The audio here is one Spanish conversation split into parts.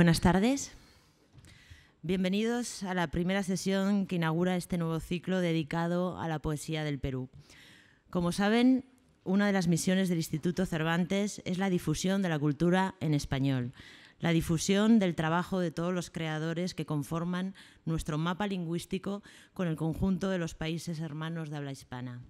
Buenas tardes. Bienvenidos a la primera sesión que inaugura este nuevo ciclo dedicado a la poesía del Perú. Como saben, una de las misiones del Instituto Cervantes es la difusión de la cultura en español, la difusión del trabajo de todos los creadores que conforman nuestro mapa lingüístico con el conjunto de los países hermanos de habla hispana.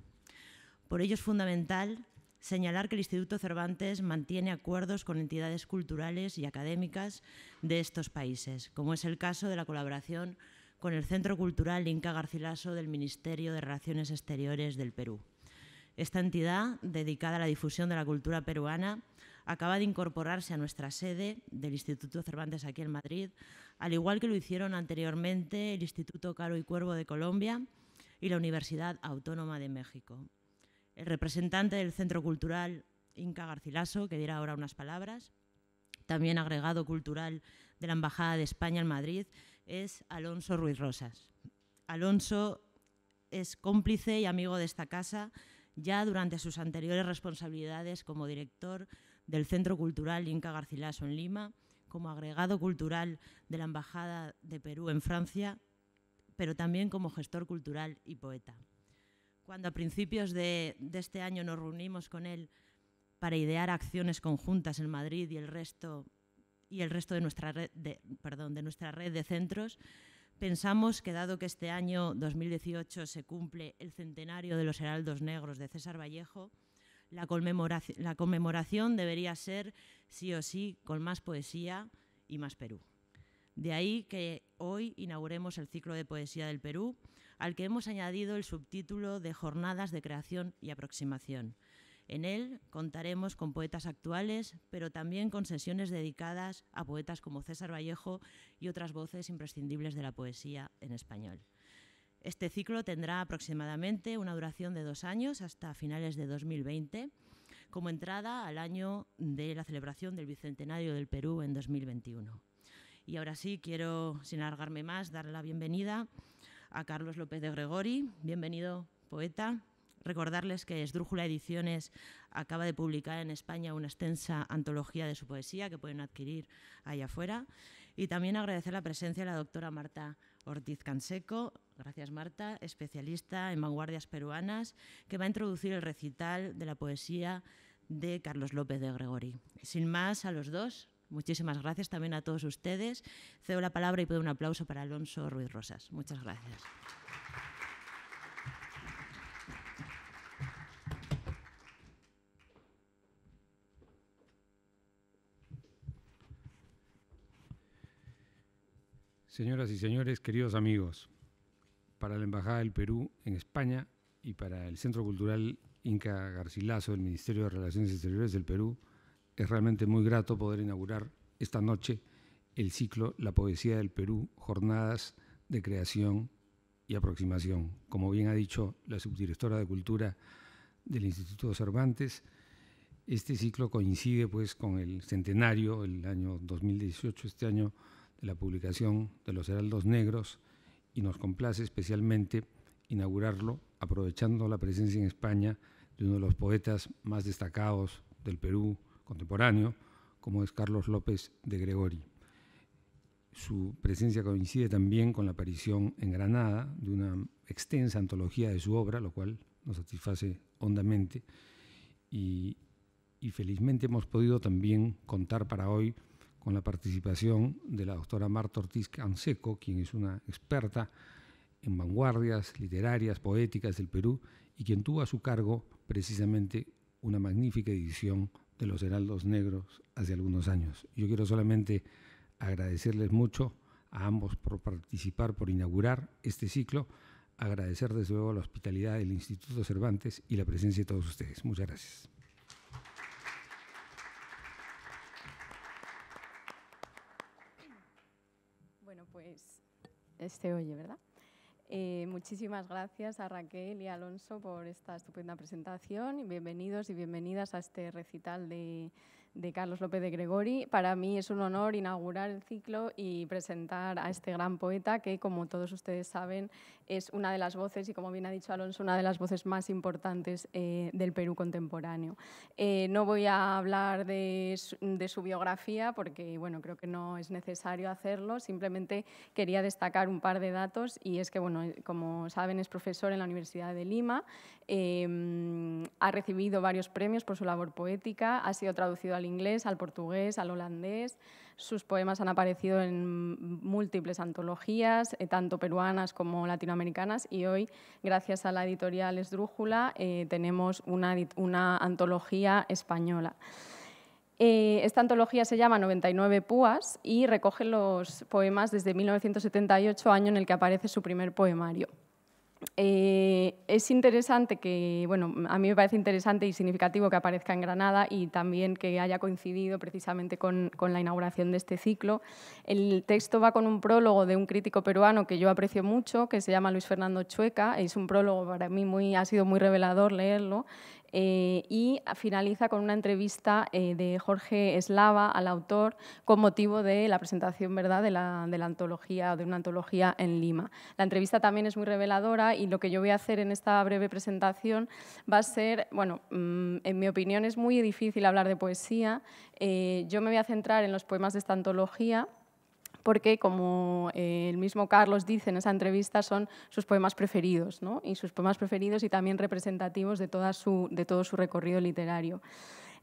Por ello es fundamental señalar que el Instituto Cervantes mantiene acuerdos con entidades culturales y académicas de estos países, como es el caso de la colaboración con el Centro Cultural Inca Garcilaso del Ministerio de Relaciones Exteriores del Perú. Esta entidad, dedicada a la difusión de la cultura peruana, acaba de incorporarse a nuestra sede del Instituto Cervantes aquí en Madrid, al igual que lo hicieron anteriormente el Instituto Caro y Cuervo de Colombia y la Universidad Autónoma de México el representante del Centro Cultural Inca Garcilaso, que dirá ahora unas palabras, también agregado cultural de la Embajada de España en Madrid, es Alonso Ruiz Rosas. Alonso es cómplice y amigo de esta casa ya durante sus anteriores responsabilidades como director del Centro Cultural Inca Garcilaso en Lima, como agregado cultural de la Embajada de Perú en Francia, pero también como gestor cultural y poeta cuando a principios de, este año nos reunimos con él para idear acciones conjuntas en Madrid y el resto, y el resto de, nuestra red de, perdón, de nuestra red de centros, pensamos que dado que este año 2018 se cumple el centenario de los Heraldos Negros de César Vallejo, la conmemoración debería ser sí o sí con más poesía y más Perú. De ahí que hoy inauguremos el ciclo de poesía del Perú, al que hemos añadido el subtítulo de Jornadas de Creación y Aproximación. En él contaremos con poetas actuales, pero también con sesiones dedicadas a poetas como César Vallejo y otras voces imprescindibles de la poesía en español. Este ciclo tendrá aproximadamente una duración de dos años hasta finales de 2020, como entrada al año de la celebración del Bicentenario del Perú en 2021. Y ahora sí, quiero, sin alargarme más, dar la bienvenida a Carlos López de Gregori. Bienvenido, poeta. Recordarles que Esdrújula Ediciones acaba de publicar en España una extensa antología de su poesía que pueden adquirir allá afuera. Y también agradecer la presencia de la doctora Marta Ortiz Canseco, gracias Marta, especialista en vanguardias peruanas, que va a introducir el recital de la poesía de Carlos López de Gregori. Sin más, a los dos, Muchísimas gracias también a todos ustedes. Cedo la palabra y pido un aplauso para Alonso Ruiz Rosas. Muchas gracias. Señoras y señores, queridos amigos, para la Embajada del Perú en España y para el Centro Cultural Inca Garcilaso del Ministerio de Relaciones Exteriores del Perú, es realmente muy grato poder inaugurar esta noche el ciclo La Poesía del Perú, jornadas de creación y aproximación. Como bien ha dicho la subdirectora de Cultura del Instituto Cervantes, este ciclo coincide pues con el centenario, el año 2018, este año de la publicación de Los Heraldos Negros, y nos complace especialmente inaugurarlo aprovechando la presencia en España de uno de los poetas más destacados del Perú, contemporáneo, como es Carlos López de Gregori. Su presencia coincide también con la aparición en Granada de una extensa antología de su obra, lo cual nos satisface hondamente. Y, felizmente hemos podido también contar para hoy con la participación de la doctora Marta Ortiz Canseco, quien es una experta en vanguardias literarias, poéticas del Perú y quien tuvo a su cargo precisamente una magnífica edición de los Heraldos Negros hace algunos años. Yo quiero solamente agradecerles mucho a ambos por participar, por inaugurar este ciclo, agradecer desde luego la hospitalidad del Instituto Cervantes y la presencia de todos ustedes. Muchas gracias. Bueno, pues este oye, ¿verdad? Eh, muchísimas gracias a Raquel y Alonso por esta estupenda presentación y bienvenidos y bienvenidas a este recital de de Carlos López de Gregori. Para mí es un honor inaugurar el ciclo y presentar a este gran poeta que, como todos ustedes saben, es una de las voces y, como bien ha dicho Alonso, una de las voces más importantes eh, del Perú contemporáneo. Eh, no voy a hablar de su, biografía porque, bueno, creo que no es necesario hacerlo. Simplemente quería destacar un par de datos y es que, bueno, como saben, es profesor en la Universidad de Lima, eh, ha recibido varios premios por su labor poética, ha sido traducido al al inglés, al portugués, al holandés. Sus poemas han aparecido en múltiples antologías, eh, tanto peruanas como latinoamericanas, y hoy, gracias a la editorial Esdrújula, eh, tenemos una, antología española. Eh, esta antología se llama 99 Púas y recoge los poemas desde 1978, año en el que aparece su primer poemario. Eh, es interesante que, bueno, a mí me parece interesante y significativo que aparezca en Granada y también que haya coincidido precisamente con, la inauguración de este ciclo. El texto va con un prólogo de un crítico peruano que yo aprecio mucho, que se llama Luis Fernando Chueca. Es un prólogo para mí muy, ha sido muy revelador leerlo eh, y finaliza con una entrevista eh, de Jorge Eslava al autor con motivo de la presentación ¿verdad? De, la, antología de una antología en Lima. La entrevista también es muy reveladora y lo que yo voy a hacer en esta breve presentación va a ser, bueno, mm, en mi opinión es muy difícil hablar de poesía. Eh, yo me voy a centrar en los poemas de esta antología porque, como eh, el mismo Carlos dice en esa entrevista, son sus poemas preferidos, ¿no? y sus poemas preferidos y también representativos de, todo su recorrido literario.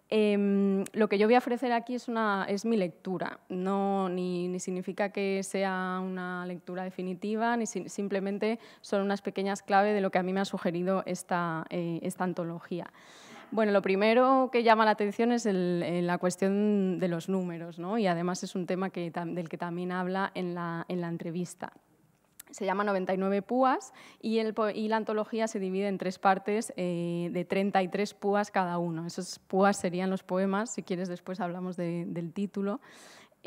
Em, lo que yo voy a ofrecer aquí es, mi lectura, no, ni, significa que sea una lectura definitiva, ni simplemente son unas pequeñas claves de lo que a mí me ha sugerido esta eh, antología. Bueno, lo primero que llama la atención es eh, la cuestión de los números, ¿no? y además es un tema del que también habla en la, entrevista. Se llama 99 púas y, la antología se divide en tres partes eh, de 33 púas cada uno. Esos púas serían los poemas, si quieres después hablamos del título.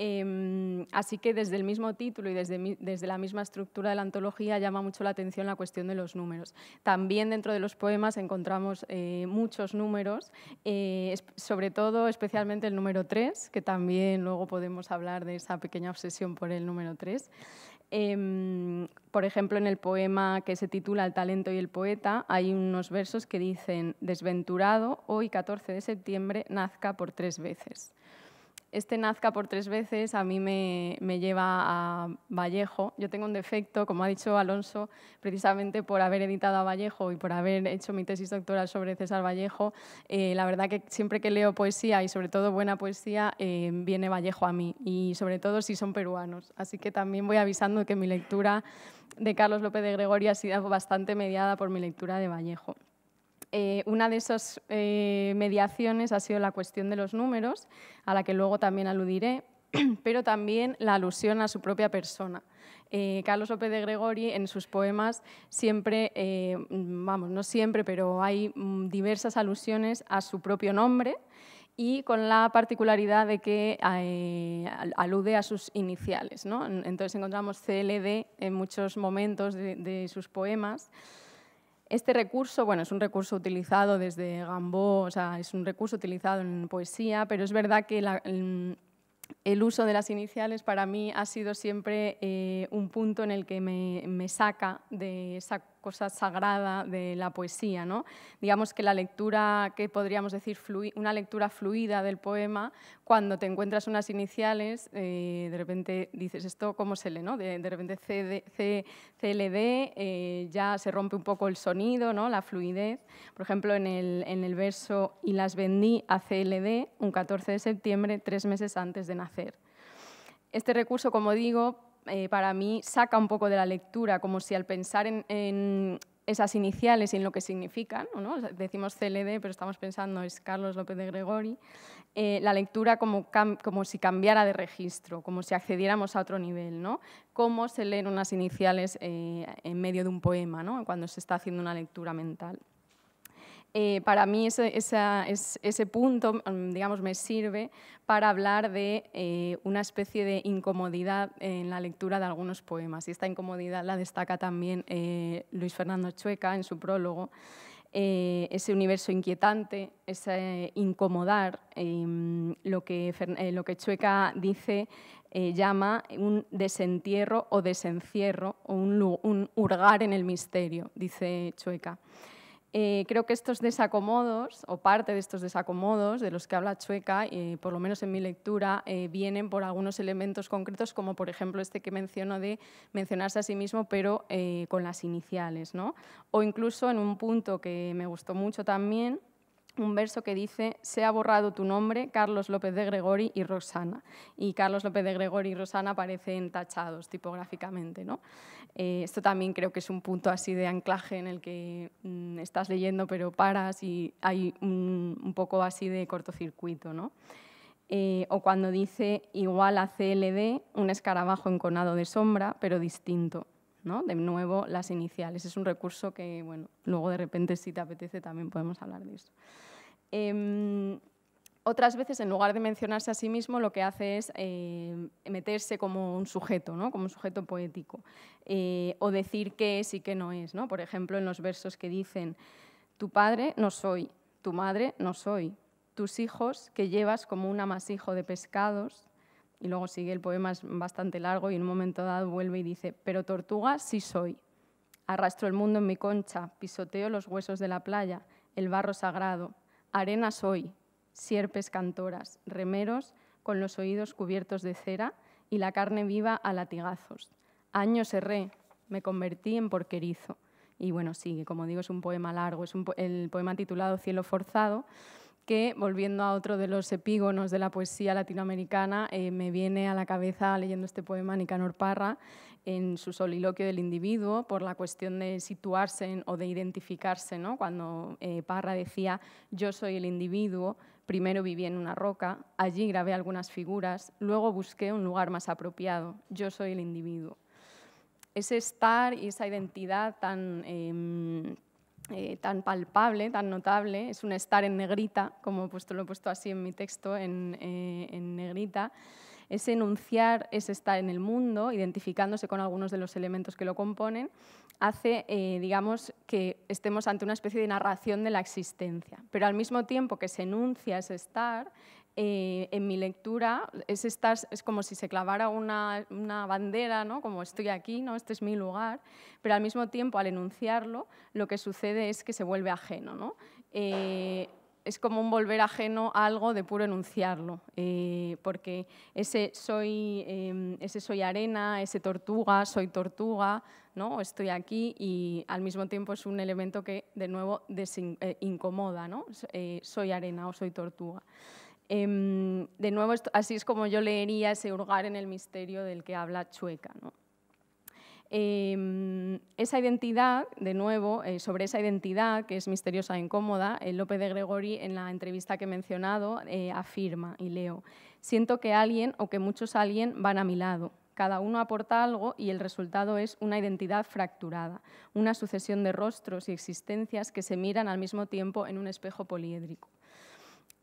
Em, así que desde el mismo título y desde, la misma estructura de la antología llama mucho la atención la cuestión de los números. También dentro de los poemas encontramos eh, muchos números, eh, sobre todo especialmente el número 3, que también luego podemos hablar de esa pequeña obsesión por el número 3. Em, por ejemplo, en el poema que se titula El talento y el poeta, hay unos versos que dicen, desventurado, hoy 14 de septiembre, nazca por tres veces. Este Nazca por tres veces a mí me, lleva a Vallejo. Yo tengo un defecto, como ha dicho Alonso, precisamente por haber editado a Vallejo y por haber hecho mi tesis doctoral sobre César Vallejo. Eh, la verdad que siempre que leo poesía y sobre todo buena poesía, eh, viene Vallejo a mí y sobre todo si son peruanos. Así que también voy avisando que mi lectura de Carlos López de Gregorio ha sido bastante mediada por mi lectura de Vallejo. Eh, una de esas eh, mediaciones ha sido la cuestión de los números, a la que luego también aludiré, pero también la alusión a su propia persona. Eh, Carlos López de Gregori en sus poemas siempre, vamos, no siempre, pero hay mm, diversas alusiones a su propio nombre y con la particularidad de que alude a sus iniciales. Entonces encontramos CLD en muchos momentos de sus poemas. Este recurso, bueno, es un recurso utilizado desde Gambó, o sea, es un recurso utilizado en poesía, pero es verdad que el, uso de las iniciales para mí ha sido siempre eh, un punto en el que me saca de esa cosa sagrada de la poesía. ¿no? Digamos que la lectura, que podríamos decir una lectura fluida del poema, cuando te encuentras unas iniciales, eh, de repente dices esto, ¿cómo se lee? No? De, repente CLD eh, ya se rompe un poco el sonido, ¿no? la fluidez. Por ejemplo, en el, en el verso Y las vendí a CLD un 14 de septiembre, tres meses antes de nacer. Este recurso, como digo, eh, para mí saca un poco de la lectura, como si al pensar en, esas iniciales y en lo que significan, ¿no? decimos CLD, pero estamos pensando es Carlos López de Gregori, eh, la lectura como, si cambiara de registro, como si accediéramos a otro nivel, ¿no? Cómo se leen unas iniciales eh, en medio de un poema, Cuando se está haciendo una lectura mental. Eh, para mí ese, punto, mm, digamos, me sirve para hablar de eh, una especie de incomodidad en la lectura de algunos poemas. Y esta incomodidad la destaca también eh, Luis Fernando Chueca en su prólogo. ese universo inquietante, ese incomodar, lo, que, lo que Chueca dice llama un desentierro o desencierro o un, un hurgar en el misterio, dice Chueca. Eh, creo que estos desacomodos, o parte de estos desacomodos de los que habla Chueca, por lo menos en mi lectura, eh, vienen por algunos elementos concretos, como por ejemplo este que menciono de mencionarse a sí mismo, pero eh, con las iniciales. ¿no? O incluso en un punto que me gustó mucho también, un verso que dice, se ha borrado tu nombre, Carlos López de Gregori y Rosana. Y Carlos López de Gregori y Rosana aparecen tachados tipográficamente. ¿no? Eh, esto también creo que es un punto así de anclaje en el que mm, estás leyendo pero paras y hay un, poco así de cortocircuito. ¿no? Eh, o cuando dice igual a CLD, un escarabajo enconado de sombra, pero distinto. De nuevo, las iniciales. Es un recurso que, bueno, luego de repente, si te apetece, también podemos hablar de eso. Em, otras veces, en lugar de mencionarse a sí mismo, lo que hace es eh, meterse como un sujeto, ¿no? como un sujeto poético, eh, o decir qué es y qué no es. ¿no? Por ejemplo, en los versos que dicen, tu padre no soy, tu madre no soy, tus hijos que llevas como un amasijo de pescados, y luego sigue el poema, es bastante largo y en un momento dado vuelve y dice, pero tortuga sí soy. Arrastro el mundo en mi concha, pisoteo los huesos de la playa, el barro sagrado. Arena soy, sierpes cantoras, remeros con los oídos cubiertos de cera y la carne viva a latigazos. Años erré, me convertí en porquerizo. Y bueno, sigue, como digo, es un poema largo, es el poema titulado Cielo Forzado que, volviendo a otro de los epígonos de la poesía latinoamericana, eh, me viene a la cabeza leyendo este poema Nicanor Parra en su soliloquio del individuo por la cuestión de situarse o de identificarse, ¿no? cuando eh, Parra decía yo soy el individuo, primero viví en una roca, allí grabé algunas figuras, luego busqué un lugar más apropiado, yo soy el individuo. Ese estar y esa identidad tan... Em, eh, tan palpable, tan notable, es un estar en negrita, como puesto, lo he puesto así en mi texto, eh, en, negrita. Es enunciar, ese estar en el mundo, identificándose con algunos de los elementos que lo componen, hace, eh, digamos, que estemos ante una especie de narración de la existencia. Pero al mismo tiempo que se enuncia ese estar, eh, en mi lectura es, es como si se clavara una, bandera, ¿no? como estoy aquí, ¿no? este es mi lugar, pero al mismo tiempo al enunciarlo lo que sucede es que se vuelve ajeno. ¿no? Eh, es como un volver ajeno a algo de puro enunciarlo, eh, porque ese soy, em, ese soy arena, ese tortuga, soy tortuga, ¿no? estoy aquí y al mismo tiempo es un elemento que de nuevo incomoda, ¿no? soy arena o soy tortuga. Em, de nuevo, así es como yo leería ese hurgar en el misterio del que habla Chueca. Em, esa identidad, de nuevo, eh, sobre esa identidad que es misteriosa e incómoda, el López de Gregori en la entrevista que he mencionado eh, afirma, y leo, siento que alguien o que muchos alguien van a mi lado. Cada uno aporta algo y el resultado es una identidad fracturada, una sucesión de rostros y existencias que se miran al mismo tiempo en un espejo poliédrico.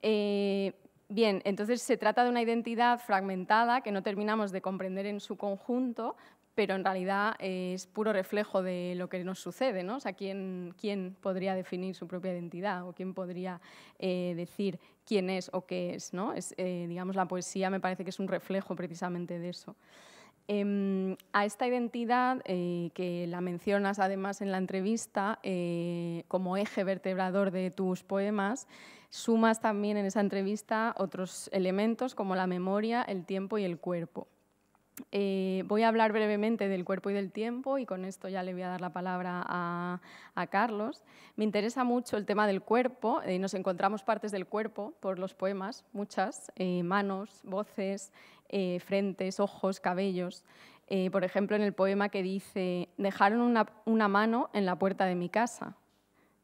Eh, Bien, entonces se trata de una identidad fragmentada que no terminamos de comprender en su conjunto, pero en realidad es puro reflejo de lo que nos sucede, ¿no? O sea, ¿quién, podría definir su propia identidad o quién podría eh, decir quién es o qué es, ¿no? Es, eh, digamos, la poesía me parece que es un reflejo precisamente de eso. Em, a esta identidad, eh, que la mencionas además en la entrevista, eh, como eje vertebrador de tus poemas, sumas también en esa entrevista otros elementos como la memoria, el tiempo y el cuerpo. Eh, voy a hablar brevemente del cuerpo y del tiempo y con esto ya le voy a dar la palabra a, a Carlos. Me interesa mucho el tema del cuerpo, nos encontramos partes del cuerpo por los poemas, muchas, manos, voces, eh, frentes, ojos, cabellos. Eh, por ejemplo, en el poema que dice, dejaron una, mano en la puerta de mi casa.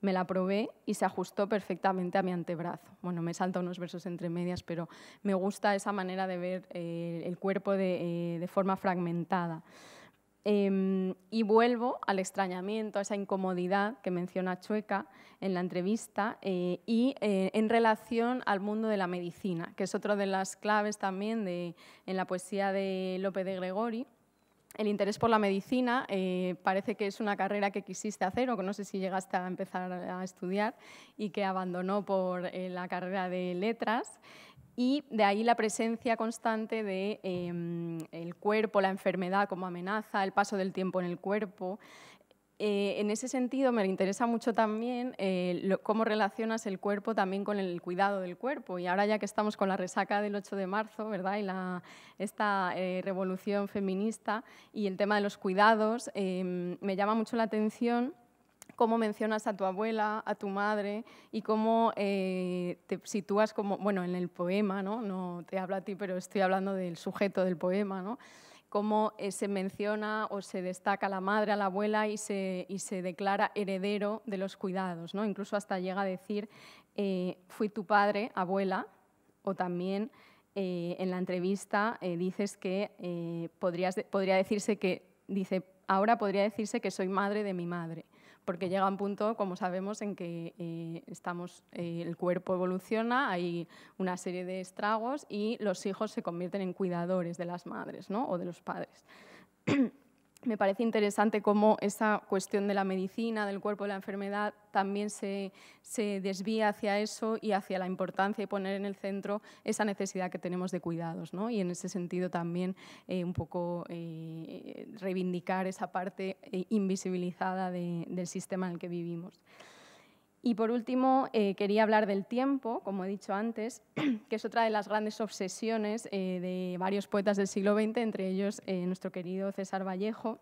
Me la probé y se ajustó perfectamente a mi antebrazo. Bueno, me salto unos versos entre medias, pero me gusta esa manera de ver eh, el cuerpo de forma fragmentada. Em, y vuelvo al extrañamiento, a esa incomodidad que menciona Chueca en la entrevista eh, y eh, en relación al mundo de la medicina, que es otra de las claves también de, en la poesía de Lope de Gregori. El interés por la medicina eh, parece que es una carrera que quisiste hacer o que no sé si llegaste a empezar a estudiar y que abandonó por la carrera de letras y de ahí la presencia constante de em, el cuerpo, la enfermedad como amenaza, el paso del tiempo en el cuerpo. Eh, en ese sentido, me interesa mucho también eh, cómo relacionas el cuerpo también con el cuidado del cuerpo. Y ahora ya que estamos con la resaca del 8 de marzo, ¿verdad? Y esta eh, revolución feminista y el tema de los cuidados, em, me llama mucho la atención cómo mencionas a tu abuela, a tu madre y cómo eh, te sitúas como, bueno, en el poema, ¿no? te hablo a ti, pero estoy hablando del sujeto del poema, ¿no? Cómo eh, se menciona o se destaca la madre, a la abuela y se, se declara heredero de los cuidados, ¿no? Incluso hasta llega a decir, eh, fui tu padre, abuela, o también... en la entrevista dices que podrías, podría decirse que, dice, ahora podría decirse que soy madre de mi madre porque llega un punto, como sabemos, en que eh, estamos, eh, el cuerpo evoluciona, hay una serie de estragos y los hijos se convierten en cuidadores de las madres o de los padres. me parece interesante cómo esa cuestión de la medicina, del cuerpo, de la enfermedad, también se, desvía hacia eso y hacia la importancia de poner en el centro esa necesidad que tenemos de cuidados. ¿no? Y en ese sentido también eh, un poco eh, reivindicar esa parte eh, invisibilizada del sistema en el que vivimos. Y por último, eh, quería hablar del tiempo, como he dicho antes, que es otra de las grandes obsesiones eh, de varios poetas del siglo XX, entre ellos eh, nuestro querido César Vallejo.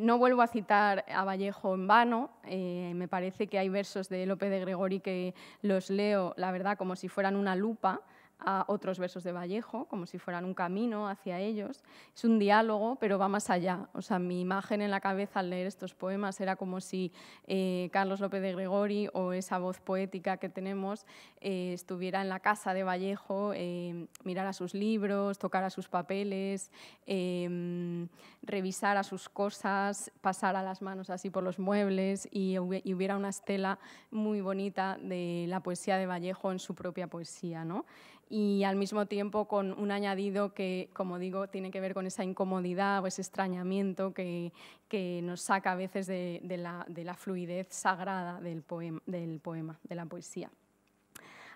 no vuelvo a citar a Vallejo en vano, me parece que hay versos de Lope de Gregori que los leo, la verdad, como si fueran una lupa, a otros versos de Vallejo, como si fueran un camino hacia ellos. Es un diálogo, pero va más allá. O sea, mi imagen en la cabeza al leer estos poemas era como si eh, Carlos López de Gregori o esa voz poética que tenemos eh, estuviera en la casa de Vallejo, eh, mirara sus libros, tocara sus papeles, eh, revisara sus cosas, pasara las manos así por los muebles y, y hubiera una estela muy bonita de la poesía de Vallejo en su propia poesía, ¿no? y al mismo tiempo con un añadido que, como digo, tiene que ver con esa incomodidad o ese extrañamiento que, nos saca a veces de, la, de fluidez sagrada del poema, del poema, de la poesía.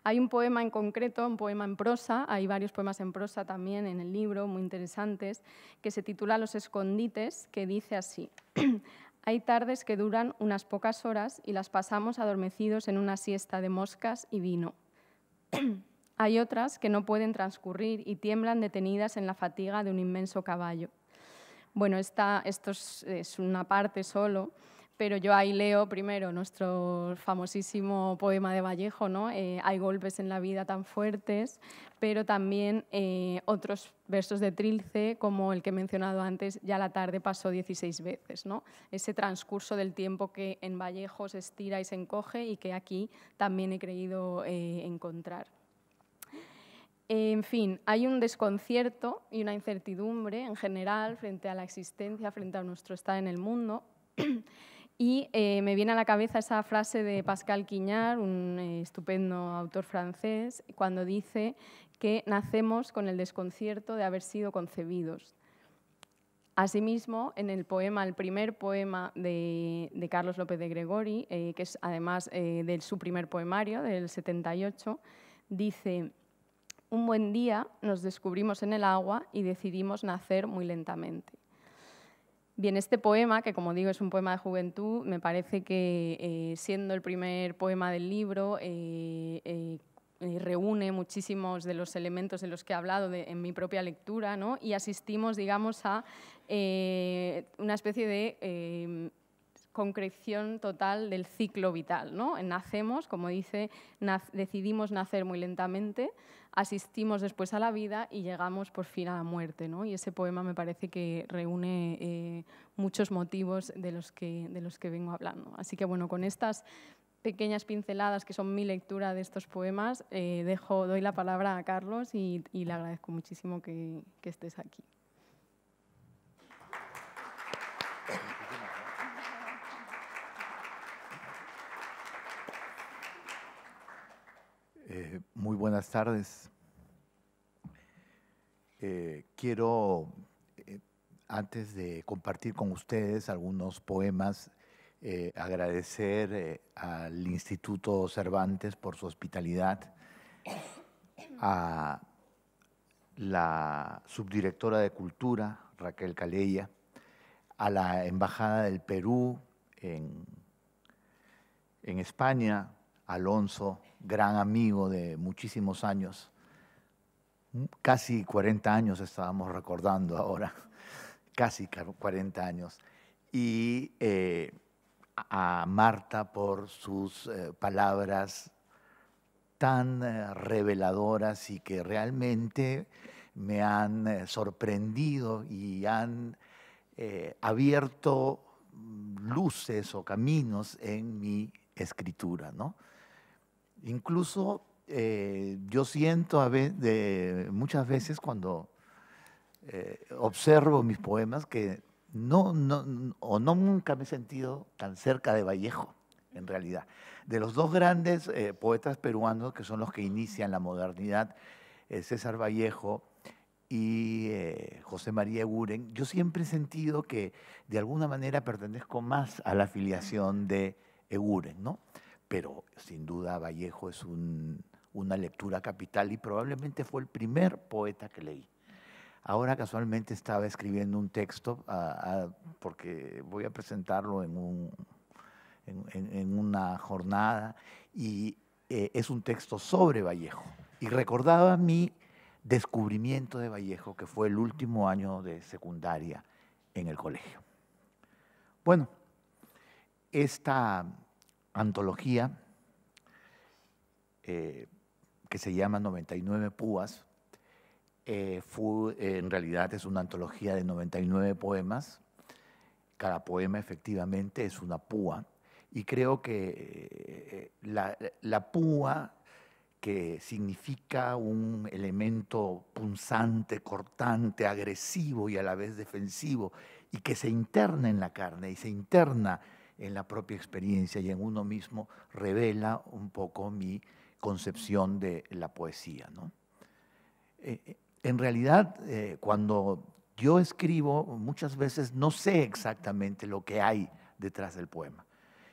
Hay un poema en concreto, un poema en prosa, hay varios poemas en prosa también en el libro, muy interesantes, que se titula Los escondites, que dice así. Hay tardes que duran unas pocas horas y las pasamos adormecidos en una siesta de moscas y vino. Hay otras que no pueden transcurrir y tiemblan detenidas en la fatiga de un inmenso caballo. Bueno, esta, esto es una parte solo, pero yo ahí leo primero nuestro famosísimo poema de Vallejo, ¿no? Eh, hay golpes en la vida tan fuertes, pero también eh, otros versos de Trilce, como el que he mencionado antes, ya la tarde pasó 16 veces, ¿no? Ese transcurso del tiempo que en Vallejo se estira y se encoge y que aquí también he creído eh, encontrar. En fin, hay un desconcierto y una incertidumbre en general frente a la existencia, frente a nuestro estar en el mundo. Y eh, me viene a la cabeza esa frase de Pascal Quignard, un eh, estupendo autor francés, cuando dice que nacemos con el desconcierto de haber sido concebidos. Asimismo, en el poema, el primer poema de, Carlos López de Gregori, eh, que es además de su primer poemario, del 78, dice... Un buen día nos descubrimos en el agua y decidimos nacer muy lentamente. Bien, este poema, que como digo es un poema de juventud, me parece que eh, siendo el primer poema del libro, eh, eh, reúne muchísimos de los elementos de los que he hablado en mi propia lectura, ¿no? y asistimos, digamos, a una especie de concreción total del ciclo vital. ¿no? Nacemos, como dice, decidimos nacer muy lentamente, asistimos después a la vida y llegamos por fin a la muerte. ¿no? Y ese poema me parece que reúne eh, muchos motivos de los, que, de los que vengo hablando. Así que bueno, con estas pequeñas pinceladas que son mi lectura de estos poemas, eh, dejo, doy la palabra a Carlos y, le agradezco muchísimo que estés aquí. buenas tardes. Eh, quiero, eh, antes de compartir con ustedes algunos poemas, eh, agradecer al Instituto Cervantes por su hospitalidad, a la subdirectora de Cultura, Raquel Calella, a la Embajada del Perú en, en España, Alonso gran amigo de muchísimos años. Mm, casi 40 años estábamos recordando ahora, casi 40 años. Y eh, a Marta por sus eh, palabras tan eh, reveladoras y que realmente me han sorprendido y han abierto mm, luces o caminos en mi escritura, ¿no? Incluso eh, yo siento muchas veces cuando eh, observo mis poemas que no, o no nunca me he sentido tan cerca de Vallejo, en realidad. De los dos grandes eh, poetas peruanos que son los que inician la modernidad, César Vallejo y José María Eguren, yo siempre he sentido que de alguna manera pertenezco más a la afiliación de Eguren, ¿no? pero sin duda Vallejo es una lectura capital y probablemente fue el primer poeta que leí. Ahora casualmente estaba escribiendo un texto ah, ah, porque voy a presentarlo en, una jornada y eh, es un texto sobre Vallejo. Y recordaba mi descubrimiento de Vallejo, que fue el último año de secundaria en el colegio. Bueno, esta antología eh, que se llama 99 Púas. Eh, eh, en realidad es una antología de 99 poemas. Cada poema efectivamente es una púa. Y creo que la, la púa, que significa un elemento punzante, cortante, agresivo y a la vez defensivo, y que se interna en la carne y se interna en la propia experiencia y en uno mismo revela un poco mi concepción de la poesía. ¿no? Eh, eh, en realidad, eh, cuando yo escribo, muchas veces no sé exactamente lo que hay detrás del poema.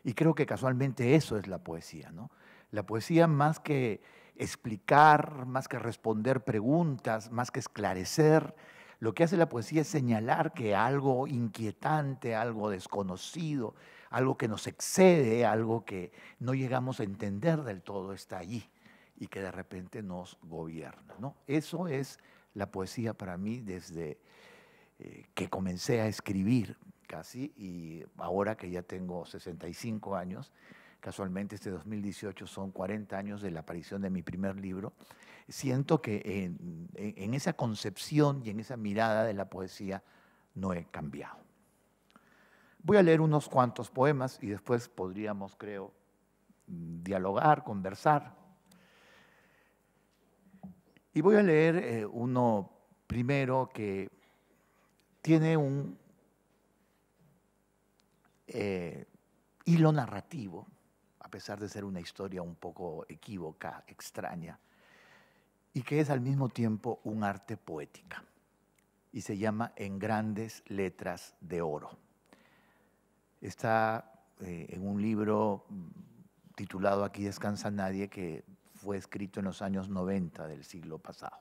Y creo que casualmente eso es la poesía. ¿no? La poesía más que explicar, más que responder preguntas, más que esclarecer, lo que hace la poesía es señalar que algo inquietante, algo desconocido, algo que nos excede, algo que no llegamos a entender del todo está allí y que de repente nos gobierna. ¿no? Eso es la poesía para mí desde eh, que comencé a escribir casi y ahora que ya tengo 65 años, casualmente este 2018 son 40 años de la aparición de mi primer libro, siento que en esa concepción y en esa mirada de la poesía no he cambiado. Voy a leer unos cuantos poemas y después podríamos, creo, dialogar, conversar. Y voy a leer eh, uno primero que tiene un eh, hilo narrativo, a pesar de ser una historia un poco equívoca, extraña, y que es al mismo tiempo un arte poética, y se llama En grandes letras de oro está eh, en un libro titulado Aquí descansa nadie, que fue escrito en los años 90 del siglo pasado,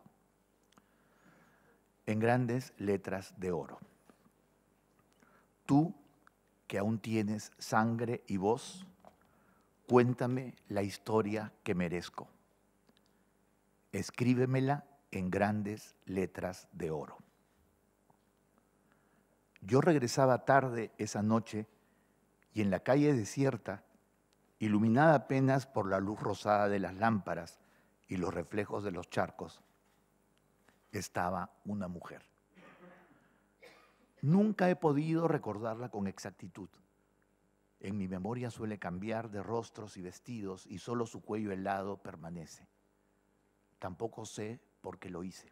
en grandes letras de oro. Tú, que aún tienes sangre y voz, cuéntame la historia que merezco. Escríbemela en grandes letras de oro. Yo regresaba tarde esa noche y en la calle desierta, iluminada apenas por la luz rosada de las lámparas y los reflejos de los charcos, estaba una mujer. Nunca he podido recordarla con exactitud. En mi memoria suele cambiar de rostros y vestidos y solo su cuello helado permanece. Tampoco sé por qué lo hice.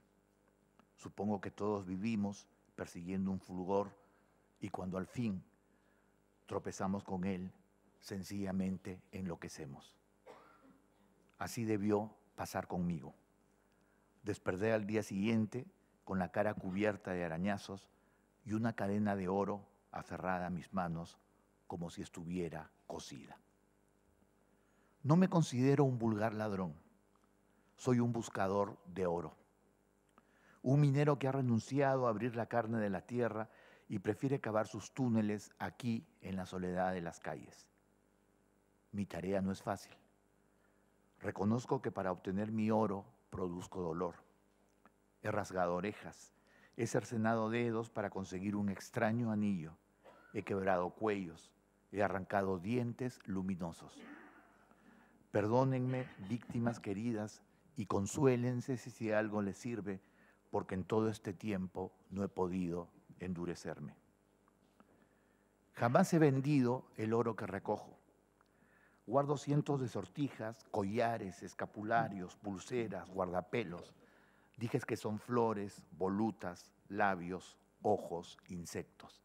Supongo que todos vivimos persiguiendo un fulgor y cuando al fin tropezamos con Él, sencillamente enloquecemos. Así debió pasar conmigo. Desperté al día siguiente con la cara cubierta de arañazos y una cadena de oro aferrada a mis manos como si estuviera cocida. No me considero un vulgar ladrón, soy un buscador de oro, un minero que ha renunciado a abrir la carne de la tierra y prefiere cavar sus túneles aquí en la soledad de las calles. Mi tarea no es fácil. Reconozco que para obtener mi oro produzco dolor. He rasgado orejas, he cercenado dedos para conseguir un extraño anillo, he quebrado cuellos, he arrancado dientes luminosos. Perdónenme, víctimas queridas, y consuélense si algo les sirve, porque en todo este tiempo no he podido endurecerme. Jamás he vendido el oro que recojo. Guardo cientos de sortijas, collares, escapularios, pulseras, guardapelos. Dijes que son flores, volutas, labios, ojos, insectos.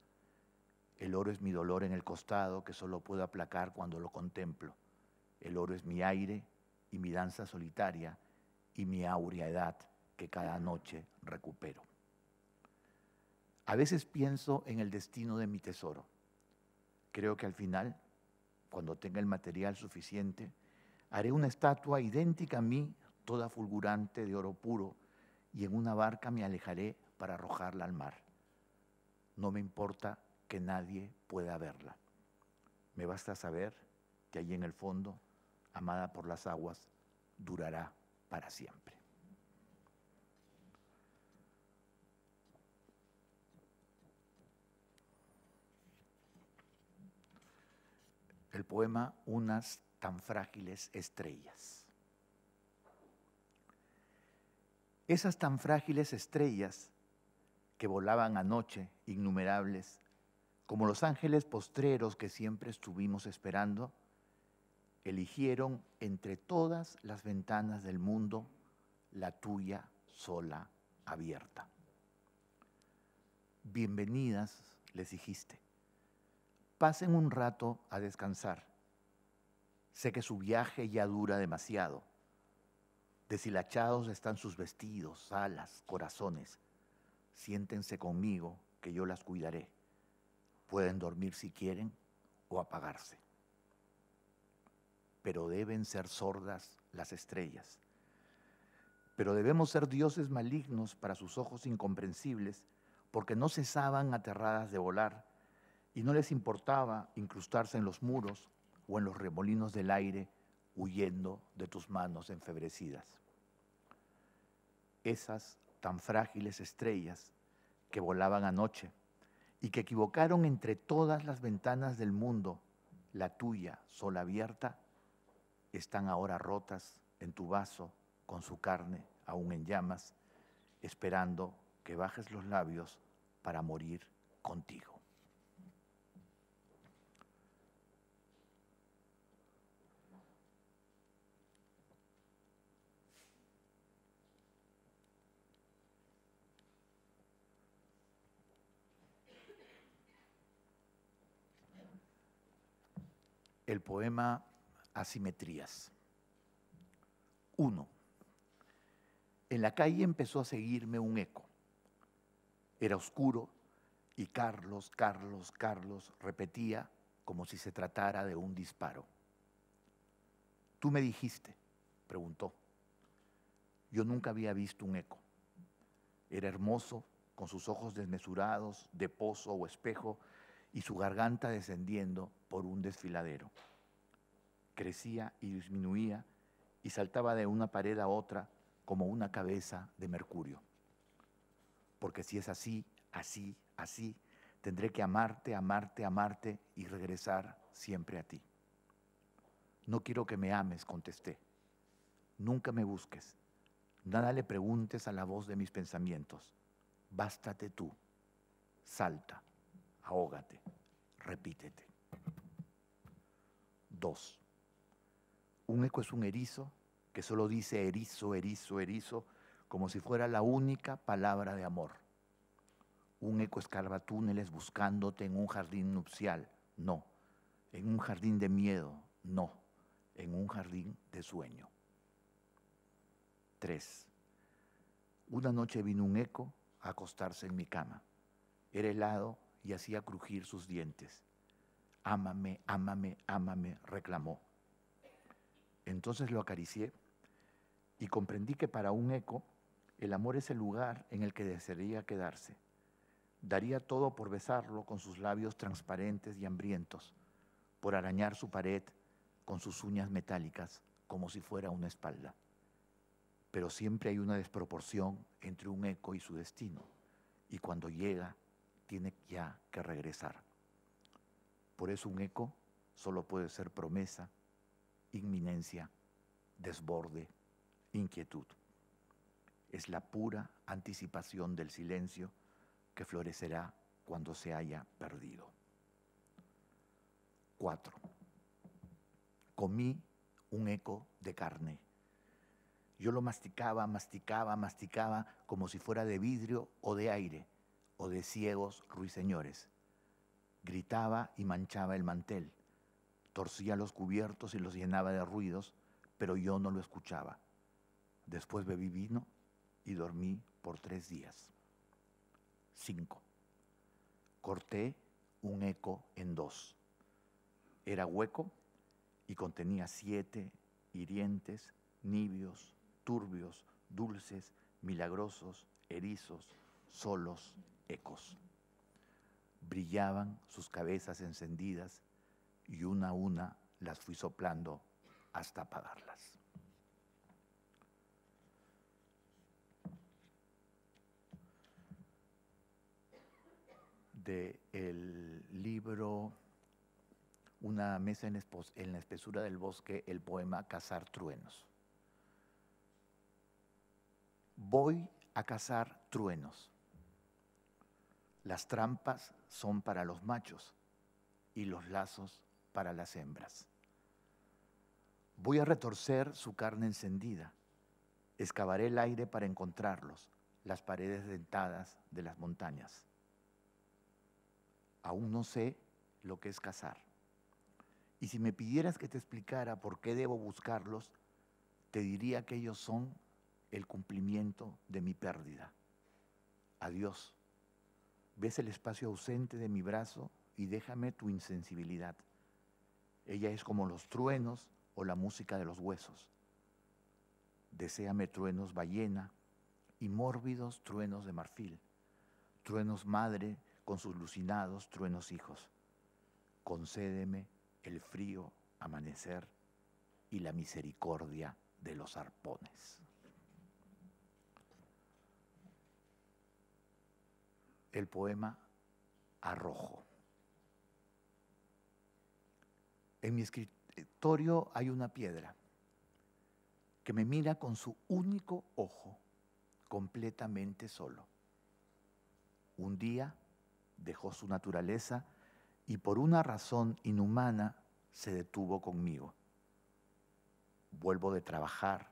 El oro es mi dolor en el costado que solo puedo aplacar cuando lo contemplo. El oro es mi aire y mi danza solitaria y mi edad que cada noche recupero. A veces pienso en el destino de mi tesoro. Creo que al final, cuando tenga el material suficiente, haré una estatua idéntica a mí, toda fulgurante de oro puro, y en una barca me alejaré para arrojarla al mar. No me importa que nadie pueda verla. Me basta saber que allí en el fondo, amada por las aguas, durará para siempre. el poema Unas tan frágiles estrellas. Esas tan frágiles estrellas que volaban anoche, innumerables, como los ángeles postreros que siempre estuvimos esperando, eligieron entre todas las ventanas del mundo la tuya sola abierta. Bienvenidas, les dijiste pasen un rato a descansar. Sé que su viaje ya dura demasiado. Deshilachados están sus vestidos, alas, corazones. Siéntense conmigo, que yo las cuidaré. Pueden dormir si quieren o apagarse. Pero deben ser sordas las estrellas. Pero debemos ser dioses malignos para sus ojos incomprensibles, porque no cesaban aterradas de volar y no les importaba incrustarse en los muros o en los remolinos del aire huyendo de tus manos enfebrecidas. Esas tan frágiles estrellas que volaban anoche y que equivocaron entre todas las ventanas del mundo la tuya sola abierta, están ahora rotas en tu vaso con su carne aún en llamas, esperando que bajes los labios para morir contigo. el poema Asimetrías. Uno. En la calle empezó a seguirme un eco. Era oscuro y Carlos, Carlos, Carlos repetía como si se tratara de un disparo. ¿Tú me dijiste? preguntó. Yo nunca había visto un eco. Era hermoso, con sus ojos desmesurados, de pozo o espejo, y su garganta descendiendo por un desfiladero. Crecía y disminuía y saltaba de una pared a otra como una cabeza de mercurio. Porque si es así, así, así, tendré que amarte, amarte, amarte y regresar siempre a ti. No quiero que me ames, contesté. Nunca me busques. Nada le preguntes a la voz de mis pensamientos. Bástate tú. Salta ahógate, repítete. Dos, un eco es un erizo que solo dice erizo, erizo, erizo, como si fuera la única palabra de amor. Un eco escarba túneles buscándote en un jardín nupcial, no. En un jardín de miedo, no. En un jardín de sueño. Tres. Una noche vino un eco a acostarse en mi cama. Era helado y hacía crujir sus dientes. Ámame, ámame, ámame, reclamó. Entonces lo acaricié y comprendí que para un eco el amor es el lugar en el que desearía quedarse. Daría todo por besarlo con sus labios transparentes y hambrientos, por arañar su pared con sus uñas metálicas como si fuera una espalda. Pero siempre hay una desproporción entre un eco y su destino, y cuando llega tiene ya que regresar. Por eso un eco solo puede ser promesa, inminencia, desborde, inquietud. Es la pura anticipación del silencio que florecerá cuando se haya perdido. 4. Comí un eco de carne. Yo lo masticaba, masticaba, masticaba como si fuera de vidrio o de aire de ciegos ruiseñores. Gritaba y manchaba el mantel, torcía los cubiertos y los llenaba de ruidos, pero yo no lo escuchaba. Después bebí vino y dormí por tres días. 5. Corté un eco en dos. Era hueco y contenía siete hirientes, nibios, turbios, dulces, milagrosos, erizos, solos ecos. Brillaban sus cabezas encendidas y una a una las fui soplando hasta apagarlas. De el libro Una mesa en, en la espesura del bosque, el poema Cazar truenos. Voy a cazar truenos. Las trampas son para los machos y los lazos para las hembras. Voy a retorcer su carne encendida. Excavaré el aire para encontrarlos, las paredes dentadas de las montañas. Aún no sé lo que es cazar. Y si me pidieras que te explicara por qué debo buscarlos, te diría que ellos son el cumplimiento de mi pérdida. Adiós, ves el espacio ausente de mi brazo y déjame tu insensibilidad. Ella es como los truenos o la música de los huesos. Deseame truenos ballena y mórbidos truenos de marfil, truenos madre con sus lucinados truenos hijos. Concédeme el frío amanecer y la misericordia de los arpones. el poema Arrojo. En mi escritorio hay una piedra que me mira con su único ojo, completamente solo. Un día dejó su naturaleza y por una razón inhumana se detuvo conmigo. Vuelvo de trabajar,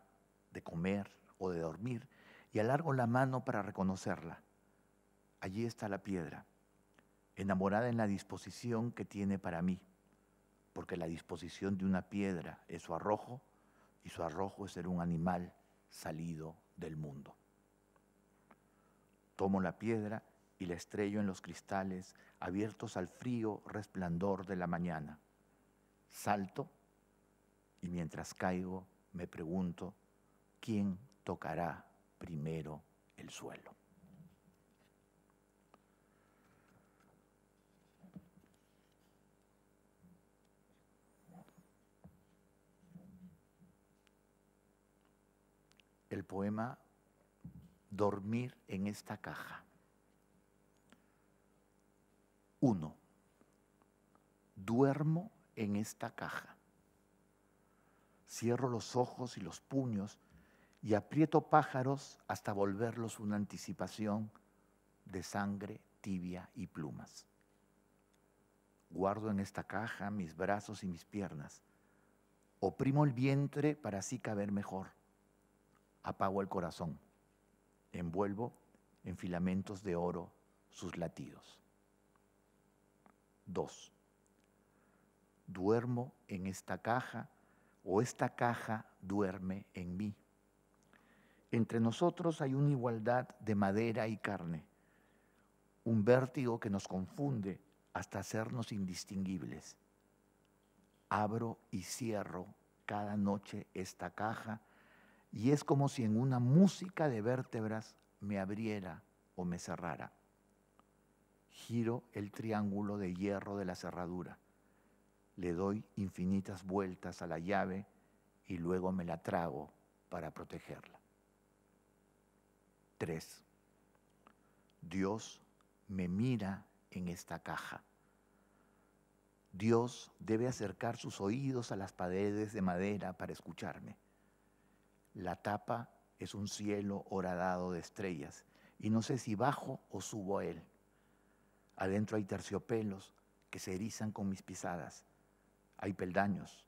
de comer o de dormir y alargo la mano para reconocerla allí está la piedra, enamorada en la disposición que tiene para mí, porque la disposición de una piedra es su arrojo y su arrojo es ser un animal salido del mundo. Tomo la piedra y la estrello en los cristales abiertos al frío resplandor de la mañana. Salto y mientras caigo me pregunto, ¿quién tocará primero el suelo? el poema Dormir en esta caja. Uno, duermo en esta caja. Cierro los ojos y los puños y aprieto pájaros hasta volverlos una anticipación de sangre tibia y plumas. Guardo en esta caja mis brazos y mis piernas. Oprimo el vientre para así caber mejor apago el corazón, envuelvo en filamentos de oro sus latidos. 2. Duermo en esta caja o esta caja duerme en mí. Entre nosotros hay una igualdad de madera y carne, un vértigo que nos confunde hasta hacernos indistinguibles. Abro y cierro cada noche esta caja y es como si en una música de vértebras me abriera o me cerrara. Giro el triángulo de hierro de la cerradura, le doy infinitas vueltas a la llave y luego me la trago para protegerla. 3. Dios me mira en esta caja. Dios debe acercar sus oídos a las paredes de madera para escucharme la tapa es un cielo horadado de estrellas y no sé si bajo o subo a él. Adentro hay terciopelos que se erizan con mis pisadas. Hay peldaños,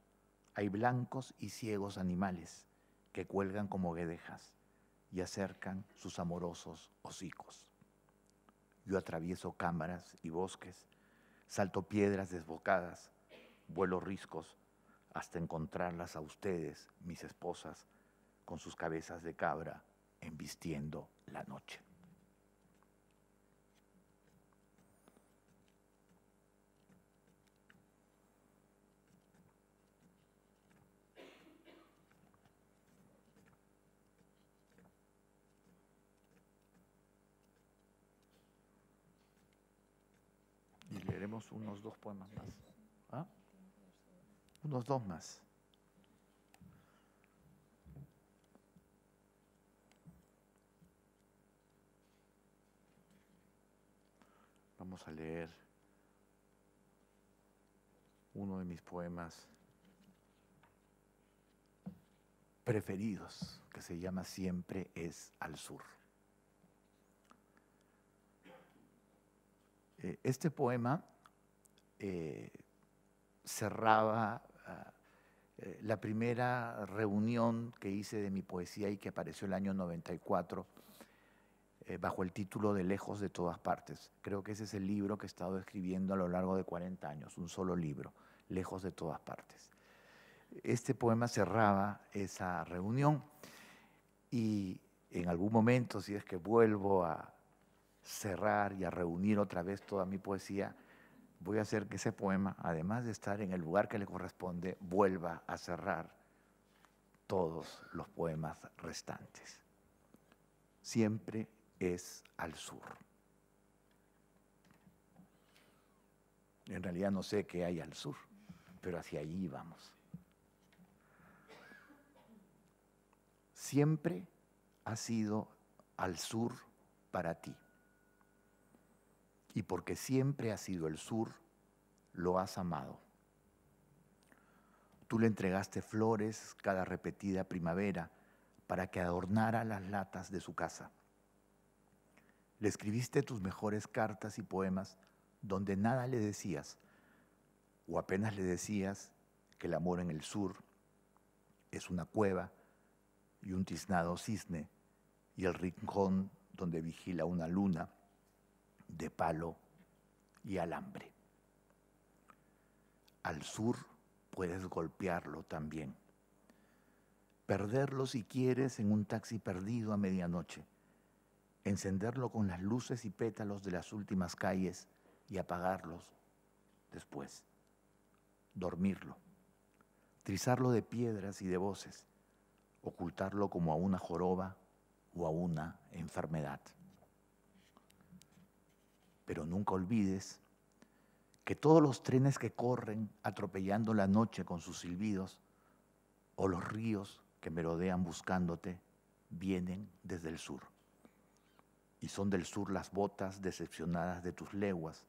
hay blancos y ciegos animales que cuelgan como guedejas y acercan sus amorosos hocicos. Yo atravieso cámaras y bosques, salto piedras desbocadas, vuelo riscos hasta encontrarlas a ustedes, mis esposas, con sus cabezas de cabra embistiendo la noche. Y leeremos unos dos poemas más. ¿Ah? Unos dos más. Vamos a leer uno de mis poemas preferidos, que se llama Siempre es al sur. Eh, este poema eh, cerraba eh, la primera reunión que hice de mi poesía y que apareció el año 94 eh, bajo el título de Lejos de todas partes. Creo que ese es el libro que he estado escribiendo a lo largo de 40 años, un solo libro, Lejos de todas partes. Este poema cerraba esa reunión y en algún momento, si es que vuelvo a cerrar y a reunir otra vez toda mi poesía, voy a hacer que ese poema, además de estar en el lugar que le corresponde, vuelva a cerrar todos los poemas restantes. Siempre es al sur. En realidad no sé qué hay al sur, pero hacia allí vamos. Siempre ha sido al sur para ti. Y porque siempre ha sido el sur, lo has amado. Tú le entregaste flores cada repetida primavera para que adornara las latas de su casa le escribiste tus mejores cartas y poemas donde nada le decías, o apenas le decías que el amor en el sur es una cueva y un tiznado cisne y el rincón donde vigila una luna de palo y alambre. Al sur puedes golpearlo también. Perderlo si quieres en un taxi perdido a medianoche encenderlo con las luces y pétalos de las últimas calles y apagarlos después, dormirlo, trizarlo de piedras y de voces, ocultarlo como a una joroba o a una enfermedad. Pero nunca olvides que todos los trenes que corren atropellando la noche con sus silbidos, o los ríos que merodean buscándote, vienen desde el sur y son del sur las botas decepcionadas de tus leguas,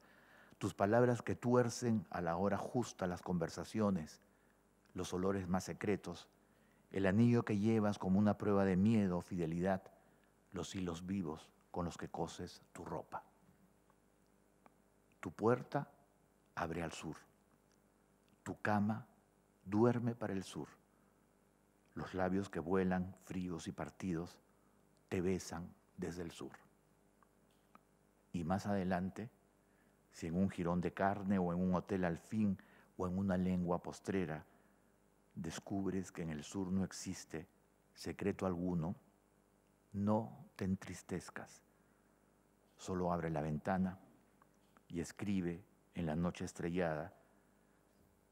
tus palabras que tuercen a la hora justa las conversaciones, los olores más secretos, el anillo que llevas como una prueba de miedo o fidelidad, los hilos vivos con los que coses tu ropa. Tu puerta abre al sur, tu cama duerme para el sur, los labios que vuelan fríos y partidos te besan desde el sur y más adelante, si en un jirón de carne o en un hotel al fin o en una lengua postrera, descubres que en el sur no existe secreto alguno, no te entristezcas, solo abre la ventana y escribe en la noche estrellada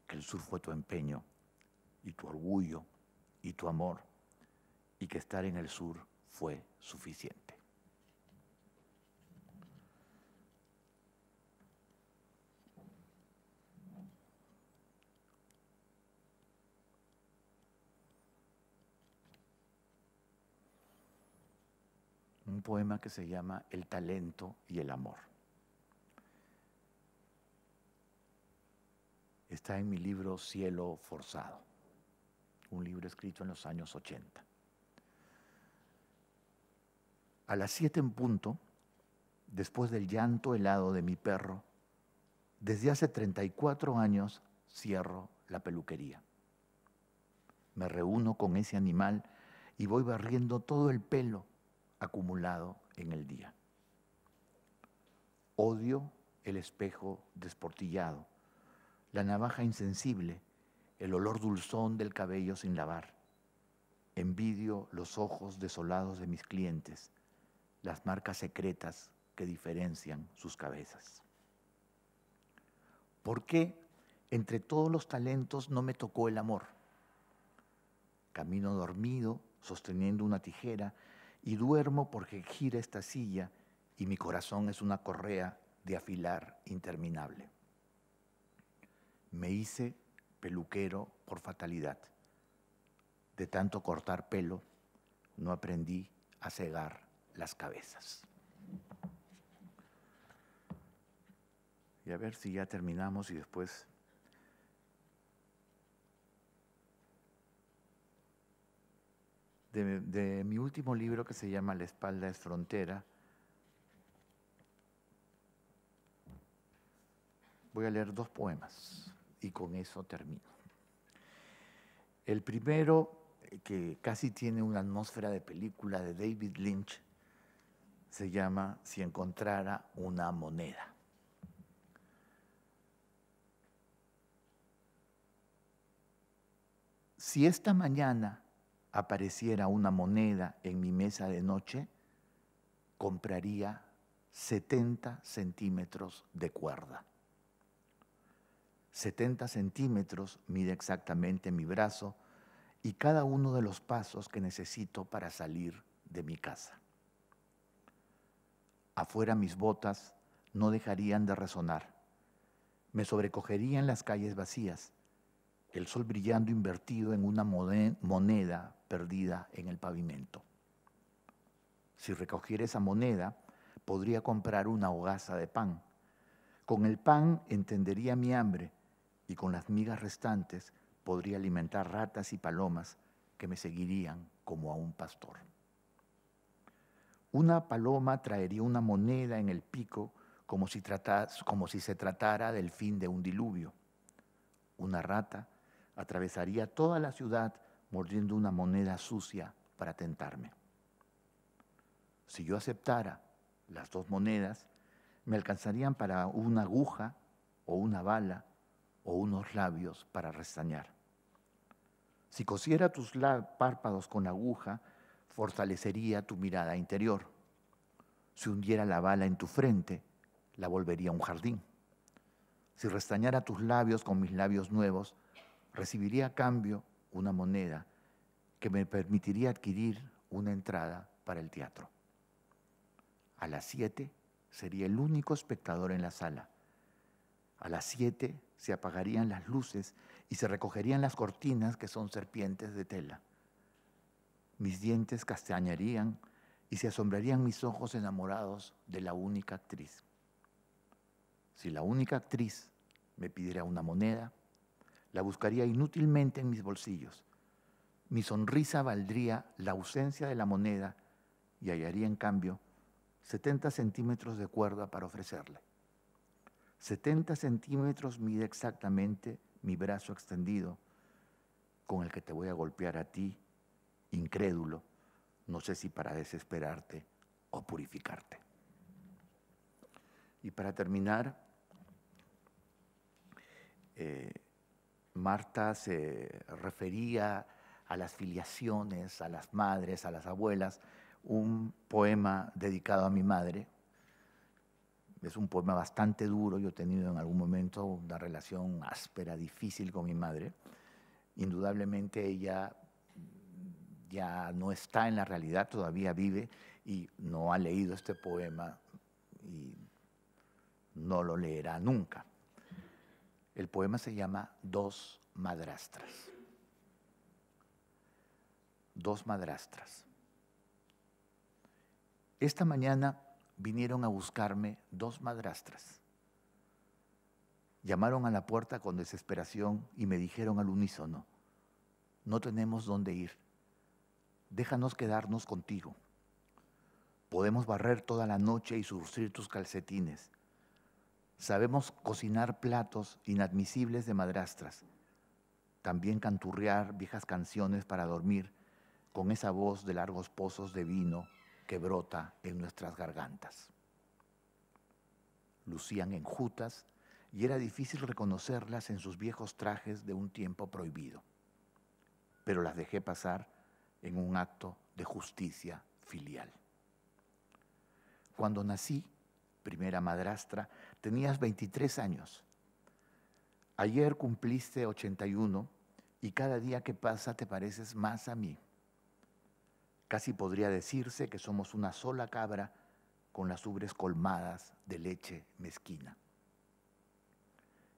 que el sur fue tu empeño y tu orgullo y tu amor y que estar en el sur fue suficiente. poema que se llama El talento y el amor. Está en mi libro Cielo Forzado, un libro escrito en los años 80. A las 7 en punto, después del llanto helado de mi perro, desde hace 34 años cierro la peluquería. Me reúno con ese animal y voy barriendo todo el pelo acumulado en el día. Odio el espejo desportillado, la navaja insensible, el olor dulzón del cabello sin lavar. Envidio los ojos desolados de mis clientes, las marcas secretas que diferencian sus cabezas. ¿Por qué entre todos los talentos no me tocó el amor? Camino dormido, sosteniendo una tijera, y duermo porque gira esta silla y mi corazón es una correa de afilar interminable. Me hice peluquero por fatalidad. De tanto cortar pelo, no aprendí a cegar las cabezas. Y a ver si ya terminamos y después de, mi último libro que se llama La espalda es frontera. Voy a leer dos poemas y con eso termino. El primero, que casi tiene una atmósfera de película de David Lynch, se llama Si encontrara una moneda. Si esta mañana apareciera una moneda en mi mesa de noche, compraría 70 centímetros de cuerda. 70 centímetros mide exactamente mi brazo y cada uno de los pasos que necesito para salir de mi casa. Afuera mis botas no dejarían de resonar. Me sobrecogerían las calles vacías el sol brillando invertido en una moneda perdida en el pavimento. Si recogiera esa moneda, podría comprar una hogaza de pan. Con el pan entendería mi hambre y con las migas restantes podría alimentar ratas y palomas que me seguirían como a un pastor. Una paloma traería una moneda en el pico como si, se tratara del fin de un diluvio. Una rata atravesaría toda la ciudad mordiendo una moneda sucia para tentarme. Si yo aceptara las dos monedas, me alcanzarían para una aguja o una bala o unos labios para restañar. Si cosiera tus párpados con aguja, fortalecería tu mirada interior. Si hundiera la bala en tu frente, la volvería un jardín. Si restañara tus labios con mis labios nuevos, recibiría a cambio una moneda que me permitiría adquirir una entrada para el teatro. A las siete sería el único espectador en la sala. A las 7 se apagarían las luces y se recogerían las cortinas que son serpientes de tela. Mis dientes castañarían y se asombrarían mis ojos enamorados de la única actriz. Si la única actriz me pidiera una moneda, la buscaría inútilmente en mis bolsillos. Mi sonrisa valdría la ausencia de la moneda y hallaría en cambio 70 centímetros de cuerda para ofrecerle. 70 centímetros mide exactamente mi brazo extendido con el que te voy a golpear a ti, incrédulo, no sé si para desesperarte o purificarte. Y para terminar, eh, Marta se refería a las filiaciones, a las madres, a las abuelas, un poema dedicado a mi madre. Es un poema bastante duro, yo he tenido en algún momento una relación áspera, difícil con mi madre. Indudablemente ella ya no está en la realidad, todavía vive y no ha leído este poema y no lo leerá nunca. El poema se llama Dos madrastras. Dos madrastras. Esta mañana vinieron a buscarme dos madrastras. Llamaron a la puerta con desesperación y me dijeron al unísono, no tenemos dónde ir, déjanos quedarnos contigo. Podemos barrer toda la noche y surcir tus calcetines Sabemos cocinar platos inadmisibles de madrastras, también canturrear viejas canciones para dormir con esa voz de largos pozos de vino que brota en nuestras gargantas. Lucían enjutas y era difícil reconocerlas en sus viejos trajes de un tiempo prohibido, pero las dejé pasar en un acto de justicia filial. Cuando nací, primera madrastra, tenías 23 años. Ayer cumpliste 81 y cada día que pasa te pareces más a mí. Casi podría decirse que somos una sola cabra con las ubres colmadas de leche mezquina.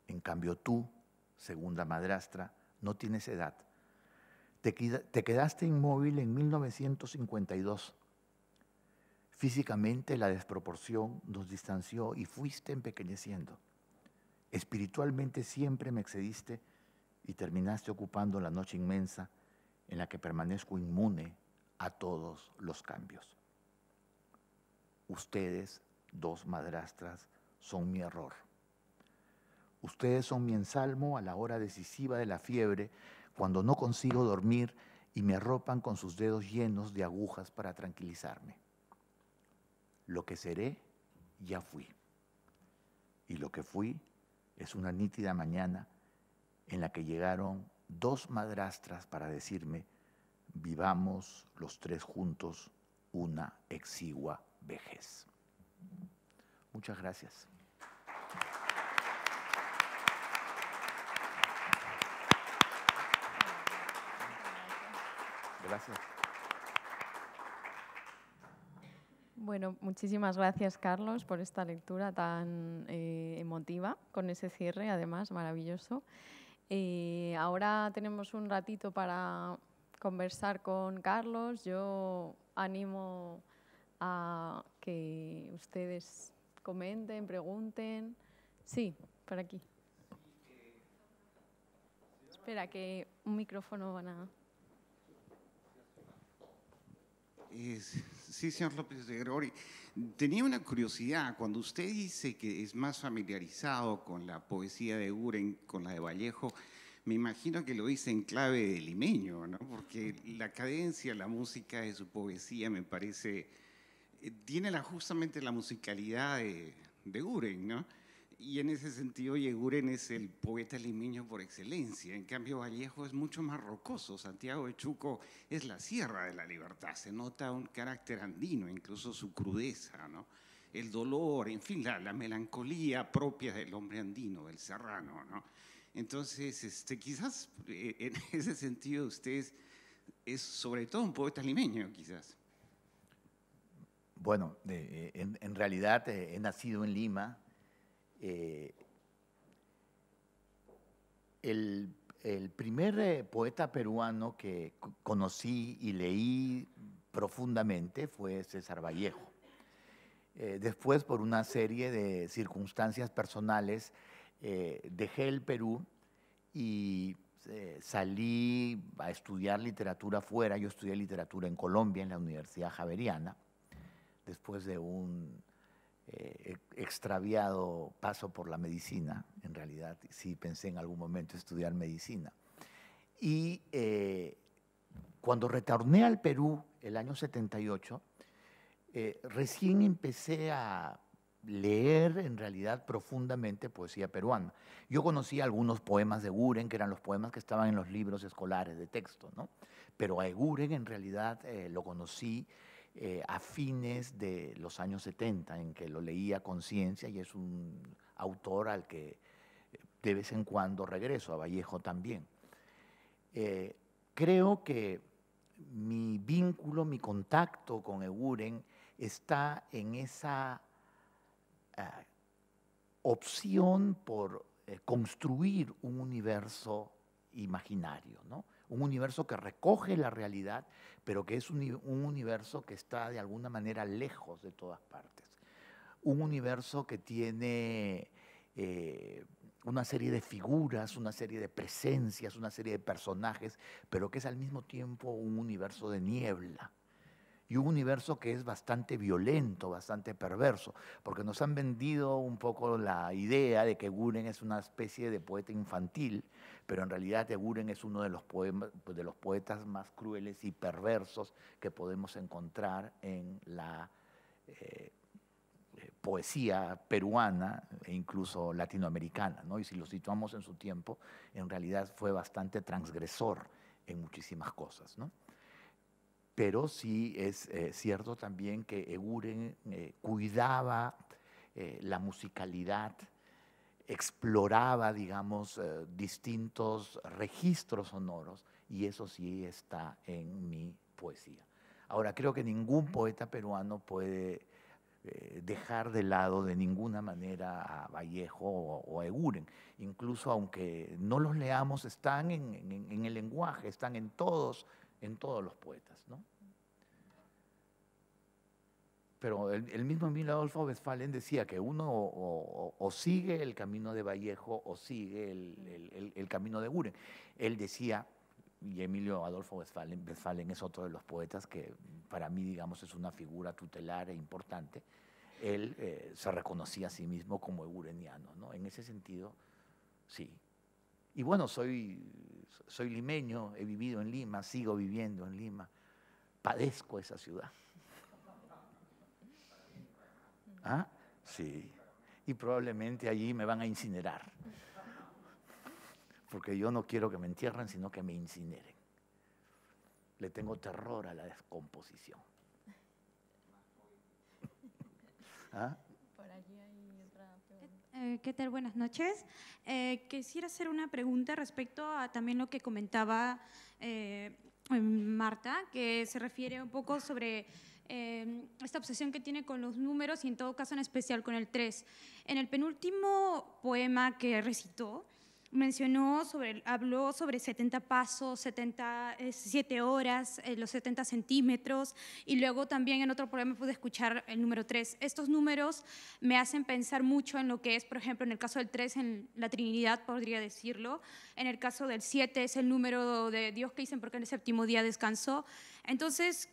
En cambio tú, segunda madrastra, no tienes edad. Te, quedaste inmóvil en 1952 Físicamente la desproporción nos distanció y fuiste empequeñeciendo. Espiritualmente siempre me excediste y terminaste ocupando la noche inmensa en la que permanezco inmune a todos los cambios. Ustedes, dos madrastras, son mi error. Ustedes son mi ensalmo a la hora decisiva de la fiebre, cuando no consigo dormir y me arropan con sus dedos llenos de agujas para tranquilizarme. Lo que seré, ya fui. Y lo que fui es una nítida mañana en la que llegaron dos madrastras para decirme, vivamos los tres juntos una exigua vejez. Muchas gracias. Gracias. Bueno, muchísimas gracias, Carlos, por esta lectura tan eh, emotiva, con ese cierre, además, maravilloso. Eh, ahora tenemos un ratito para conversar con Carlos. Yo animo a que ustedes comenten, pregunten. Sí, por aquí. Espera, que un micrófono van a... Sí, señor López de Gregori. Tenía una curiosidad. Cuando usted dice que es más familiarizado con la poesía de Uren, con la de Vallejo, me imagino que lo dice en clave de limeño, ¿no? Porque la cadencia, la música de su poesía me parece. Eh, tiene la, justamente la musicalidad de, de ¿no? Y en ese sentido, Yeguren es el poeta limeño por excelencia. En cambio, Vallejo es mucho más rocoso. Santiago de Chuco es la sierra de la libertad. Se nota un carácter andino, incluso su crudeza, ¿no? el dolor, en fin, la, melancolía propia del hombre andino, del serrano. ¿no? Entonces, este, quizás eh, en ese sentido usted es sobre todo un poeta limeño, quizás. Bueno, eh, en, en realidad eh, he nacido en Lima, eh, el, primer eh, poeta peruano que conocí y leí profundamente fue César Vallejo. Eh, después, por una serie de circunstancias personales, dejé el Perú y salí a estudiar literatura fuera. Yo estudié literatura en Colombia, en la Universidad Javeriana, después de un eh, extraviado paso por la medicina, en realidad, sí pensé en algún momento estudiar medicina. Y eh, cuando retorné al Perú el año 78, eh, recién empecé a leer en realidad profundamente poesía peruana. Yo conocía algunos poemas de Guren, que eran los poemas que estaban en los libros escolares de texto, ¿no? Pero a Guren en realidad lo conocí eh, a fines de los años 70, en que lo leía con ciencia y es un autor al que eh, de vez en cuando regreso, a Vallejo también. Eh, creo que mi vínculo, mi contacto con Eguren está en esa opción por construir un universo imaginario, ¿no? un universo que recoge la realidad, pero que es un, universo que está de alguna manera lejos de todas partes. Un universo que tiene eh, una serie de figuras, una serie de presencias, una serie de personajes, pero que es al mismo tiempo un universo de niebla y un universo que es bastante violento, bastante perverso, porque nos han vendido un poco la idea de que Guren es una especie de poeta infantil, pero en realidad Guren es uno de los, poetas más crueles y perversos que podemos encontrar en la eh, eh, poesía peruana e incluso latinoamericana, ¿no? y si lo situamos en su tiempo, en realidad fue bastante transgresor en muchísimas cosas. ¿no? pero sí es eh, cierto también que Eguren eh, cuidaba eh, la musicalidad, exploraba, digamos, distintos registros sonoros, y eso sí está en mi poesía. Ahora, creo que ningún poeta peruano puede dejar de lado de ninguna manera a Vallejo o, a Eguren, incluso aunque no los leamos, están en el lenguaje, están en todos en todos los poetas, ¿no? Pero el, mismo Emilio Adolfo Westphalen decía que uno o, sigue el camino de Vallejo o sigue el, camino de Guren. Él decía, y Emilio Adolfo Westphalen, es otro de los poetas que para mí, digamos, es una figura tutelar e importante, él eh, se reconocía a sí mismo como egureniano, ¿no? En ese sentido, sí, y bueno, soy, soy limeño, he vivido en Lima, sigo viviendo en Lima, padezco esa ciudad. ¿Ah? Sí. Y probablemente allí me van a incinerar. Porque yo no quiero que me entierren, sino que me incineren. Le tengo terror a la descomposición. ¿Ah? Eh, ¿Qué tal? Buenas noches. Eh, quisiera hacer una pregunta respecto a también lo que comentaba eh, Marta, que se refiere un poco sobre em, esta obsesión que tiene con los números y en todo caso en especial con el 3. En el penúltimo poema que recitó, mencionó sobre, habló sobre 70 pasos, 77 eh, horas, eh, los 70 centímetros y luego también en otro programa pude escuchar el número 3. Estos números me hacen pensar mucho en lo que es, por ejemplo, en el caso del 3, en la Trinidad, podría decirlo. En el caso del 7 es el número de Dios que dicen porque en el séptimo día descansó. Entonces,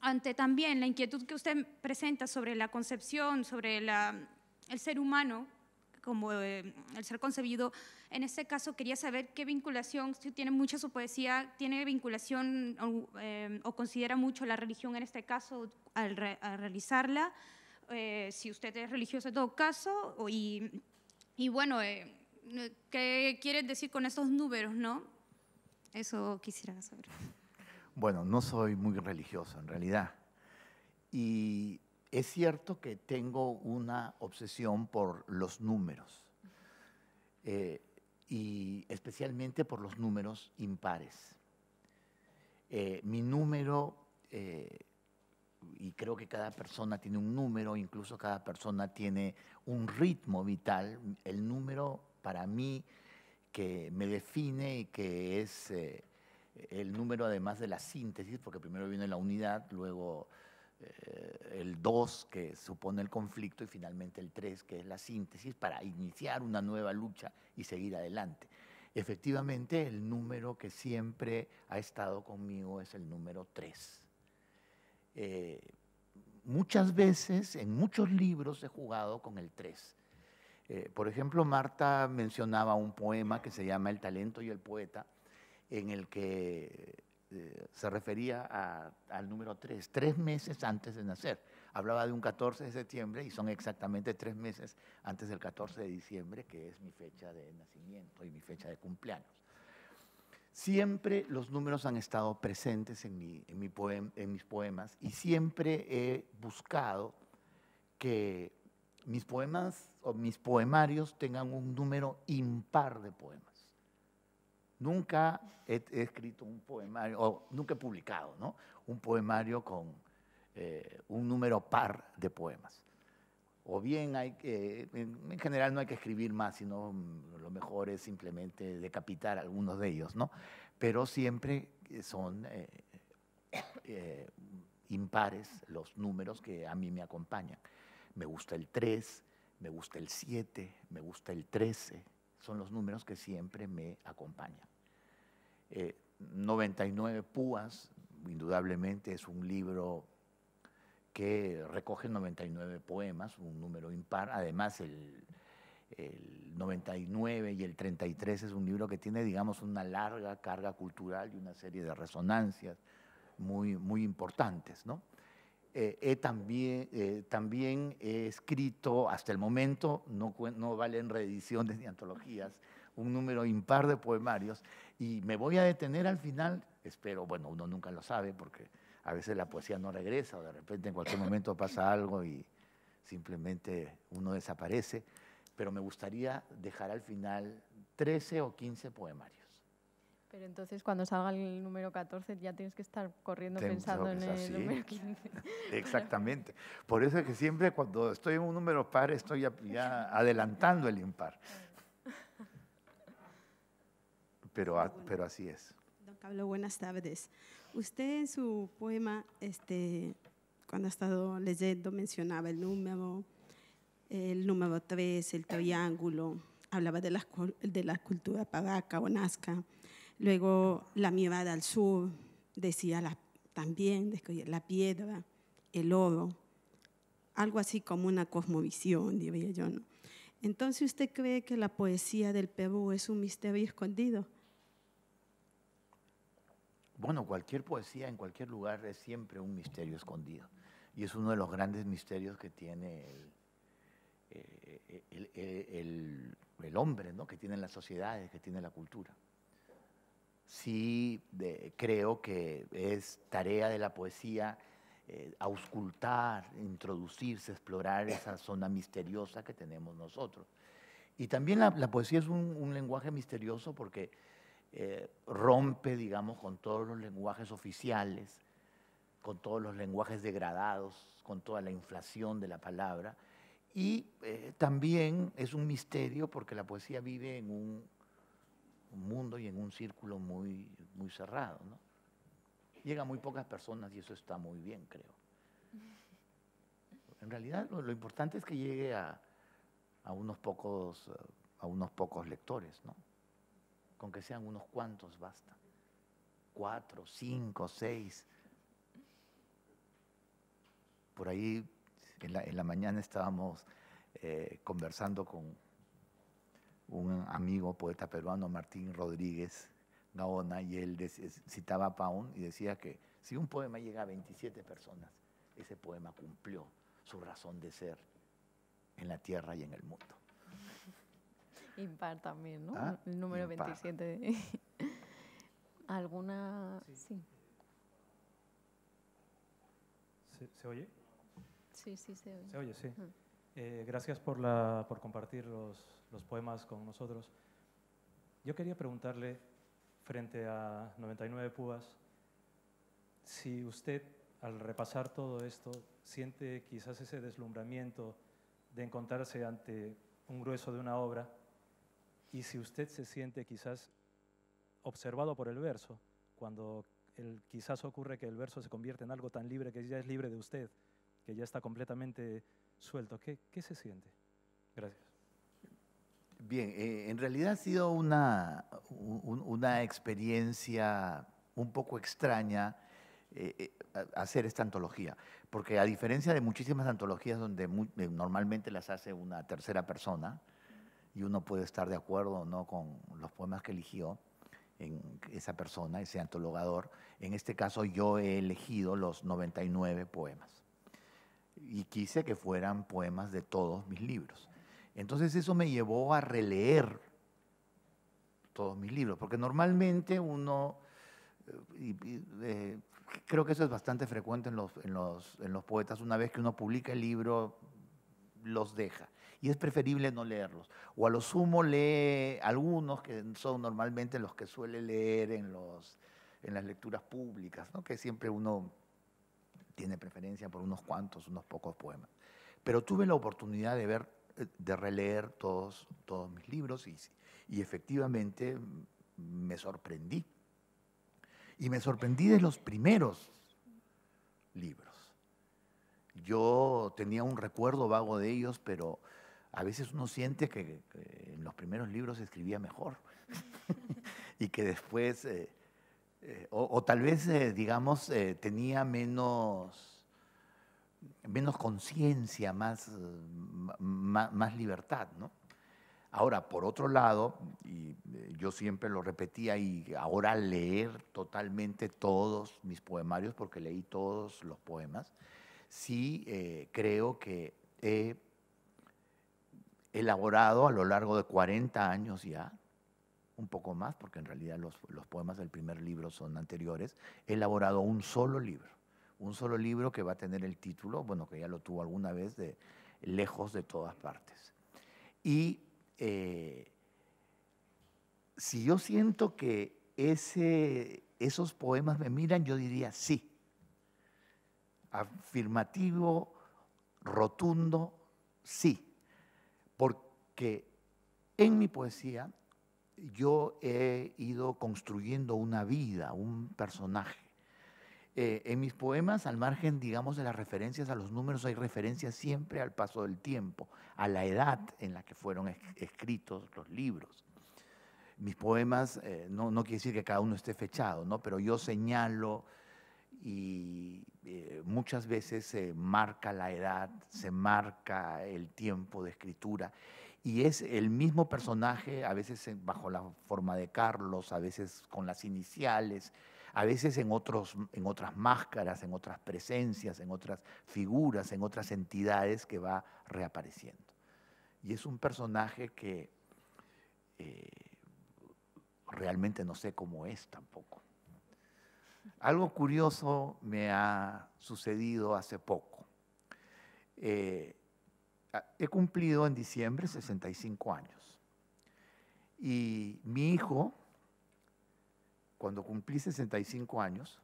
ante también la inquietud que usted presenta sobre la concepción, sobre el ser humano, como eh, el ser concebido. En este caso quería saber qué vinculación, si tiene mucha su poesía, tiene vinculación eh, o, considera mucho la religión en este caso al, realizarla, eh, si usted es religioso en todo caso, y, bueno, ¿qué quiere decir con estos números, no? Eso quisiera saber. Bueno, no soy muy religioso en realidad. Y es cierto que tengo una obsesión por los números, eh, y especialmente por los números impares. Eh, mi número, eh, y creo que cada persona tiene un número, incluso cada persona tiene un ritmo vital, el número para mí que me define y que es el número además de la síntesis, porque primero viene la unidad, luego eh, el 2 que supone el conflicto y finalmente el 3 que es la síntesis para iniciar una nueva lucha y seguir adelante. Efectivamente, el número que siempre ha estado conmigo es el número 3. Eh, muchas veces, en muchos libros he jugado con el 3. Eh, por ejemplo, Marta mencionaba un poema que se llama El talento y el poeta, en el que eh, se refería al número 3, tres meses antes de nacer. Hablaba de un 14 de septiembre y son exactamente tres meses antes del 14 de diciembre, que es mi fecha de nacimiento y mi fecha de cumpleaños. Siempre los números han estado presentes en, mi, en mis poemas y siempre he buscado que mis poemas o mis poemarios tengan un número impar de poemas. Nunca he, escrito un poemario, o nunca he publicado, ¿no? Un poemario con eh, un número par de poemas. O bien hay que, en general no hay que escribir más, sino mm, lo mejor es simplemente decapitar algunos de ellos, ¿no? Pero siempre eh, son eh, impares los números que a mí me acompañan. Me gusta el 3, me gusta el 7, me gusta el 13, son los números que siempre me acompañan. 99 eh, púas, indudablemente es un libro que recoge 99 poemas, un número impar. Además, el, el 99 y el 33 es un libro que tiene, digamos, una larga carga cultural y una serie de resonancias muy, muy importantes, ¿no? Eh, he también, eh, también he escrito, hasta el momento, no, no valen reediciones ni antologías, un número impar de poemarios y me voy a detener al final, espero, bueno, uno nunca lo sabe porque a veces la poesía no regresa o de repente en cualquier momento pasa algo y simplemente uno desaparece, pero me gustaría dejar al final 13 o 15 poemarios. Pero entonces cuando salga el número 14 ya tienes que estar corriendo pensando en el número 15. Exactamente. Por eso es que siempre cuando estoy en un número par estoy ya, adelantando el impar. Pero, pero así es. Don Pablo, buenas tardes. Usted en su poema, este, cuando ha estado leyendo, mencionaba el número, el número 3, el triángulo, hablaba de la, de la cultura paraca o nazca Luego la mirada al sur decía también la piedra, el oro, algo así como una cosmovisión, diría yo. Entonces, ¿usted cree que la poesía del Perú es un misterio escondido? Bueno, cualquier poesía en cualquier lugar es siempre un misterio escondido. Y es uno de los grandes misterios que tiene el, eh, eh, hombre, ¿no? que tienen las sociedades, que tiene la cultura sí creo que es tarea de la poesía eh, auscultar, introducirse, explorar esa zona misteriosa que tenemos nosotros. Y también la, poesía es un, lenguaje misterioso porque eh, rompe, digamos, con todos los lenguajes oficiales, con todos los lenguajes degradados, con toda la inflación de la palabra. Y eh, también es un misterio porque la poesía vive en un un mundo y en un círculo muy, muy cerrado. Llega muy pocas personas y eso está muy bien, creo. En realidad lo, importante es que llegue a, unos pocos, a unos pocos lectores, ¿no? Con que sean unos cuantos basta. Cuatro, cinco, seis. Por ahí en la, mañana estábamos eh, conversando con, un amigo poeta peruano, Martín Rodríguez Gaona, y él citaba a Pound y decía que si un poema llega a 27 personas, ese poema cumplió su razón de ser en la tierra y en el mundo. Impar también, ¿no? Ah, el número 27. ¿Alguna? Sí. ¿Se, oye? Sí, sí, se oye. Se oye, sí. Eh, gracias por, compartir los, poemas con nosotros. Yo quería preguntarle, frente a 99 Púas, si usted, al repasar todo esto, siente quizás ese deslumbramiento de encontrarse ante un grueso de una obra y si usted se siente quizás observado por el verso, cuando quizás ocurre que el verso se convierte en algo tan libre que ya es libre de usted, que ya está completamente suelto, ¿qué, se siente? Gracias. Bien, eh, en realidad ha sido una, una experiencia un poco extraña eh, eh, hacer esta antología, porque a diferencia de muchísimas antologías donde normalmente las hace una tercera persona, y uno puede estar de acuerdo o no con los poemas que eligió en esa persona, ese antologador. En este caso yo he elegido los 99 poemas y quise que fueran poemas de todos mis libros. Entonces eso me llevó a releer todos mis libros, porque normalmente uno, eh, eh, creo que eso es bastante frecuente en los, en, los, poetas, una vez que uno publica el libro, los deja. Y es preferible no leerlos. O a lo sumo lee algunos que son normalmente los que suele leer en, los, en las lecturas públicas, que siempre uno tiene preferencia por unos cuantos, unos pocos poemas. Pero tuve la oportunidad de ver, eh, de releer todos, todos mis libros y, y efectivamente me sorprendí. Y me sorprendí de los primeros libros. Yo tenía un recuerdo vago de ellos, pero a veces uno siente que, en los primeros libros escribía mejor y que después eh, eh, o, tal vez, eh, digamos, eh, tenía menos, menos conciencia, más, más, libertad, ¿no? Ahora, por otro lado, y yo siempre lo repetía y ahora leer totalmente todos mis poemarios, porque leí todos los poemas, sí creo que he elaborado a lo largo de 40 años ya un poco más, porque en realidad los, poemas del primer libro son anteriores, he elaborado un solo libro. Un solo libro que va a tener el título, bueno, que ya lo tuvo alguna vez, de Lejos de todas partes. Y eh, si yo siento que ese, esos poemas me miran, yo diría sí. Afirmativo, rotundo, sí. Porque en mi poesía yo he ido construyendo una vida, un personaje. Eh, en mis poemas, al margen, digamos, de las referencias a los números, hay referencias siempre al paso del tiempo, a la edad en la que fueron escritos los libros. Mis poemas, eh, no, quiere decir que cada uno esté fechado, ¿no? pero yo señalo y eh, muchas veces se marca la edad, se marca el tiempo de escritura y es el mismo personaje, a veces bajo la forma de Carlos, a veces con las iniciales, a veces en, otros, en otras máscaras, en otras presencias, en otras figuras, en otras entidades que va reapareciendo. Y es un personaje que eh, realmente no sé cómo es tampoco. Algo curioso me ha sucedido hace poco. Eh, he cumplido en diciembre 65 años. Y mi hijo, cuando cumplí 65 años,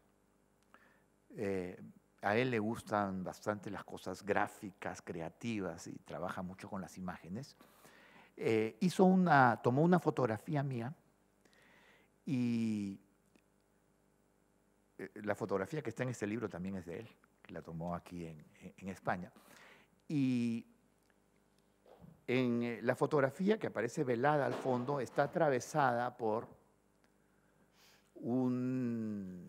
eh, a él le gustan bastante las cosas gráficas, creativas y trabaja mucho con las imágenes. Eh, hizo una, tomó una fotografía mía y eh, la fotografía que está en este libro también es de él, la tomó aquí en, en España. Y en eh, la fotografía que aparece velada al fondo está atravesada por un,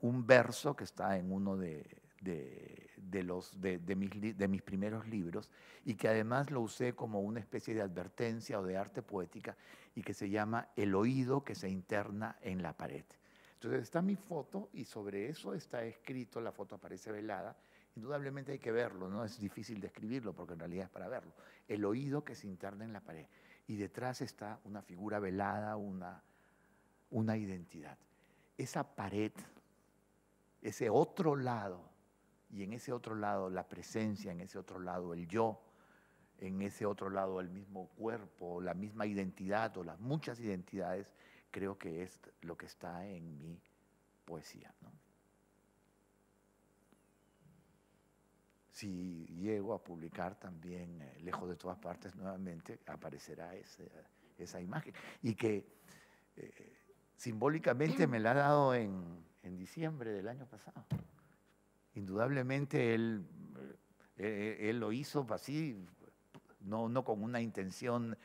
un verso que está en uno de, de, los, de, mis, de mis primeros libros y que además lo usé como una especie de advertencia o de arte poética y que se llama El oído que se interna en la pared. Entonces está mi foto y sobre eso está escrito, la foto aparece velada, Indudablemente hay que verlo, no es difícil describirlo porque en realidad es para verlo. El oído que se interna en la pared y detrás está una figura velada, una, una identidad. Esa pared, ese otro lado, y en ese otro lado la presencia, en ese otro lado el yo, en ese otro lado el mismo cuerpo, la misma identidad o las muchas identidades, creo que es lo que está en mi poesía. ¿no? si llego a publicar también eh, Lejos de todas partes nuevamente, aparecerá esa imagen. Y que eh, simbólicamente me la ha dado en, en, diciembre del año pasado. Indudablemente él, eh, él, lo hizo así, no, no con una intención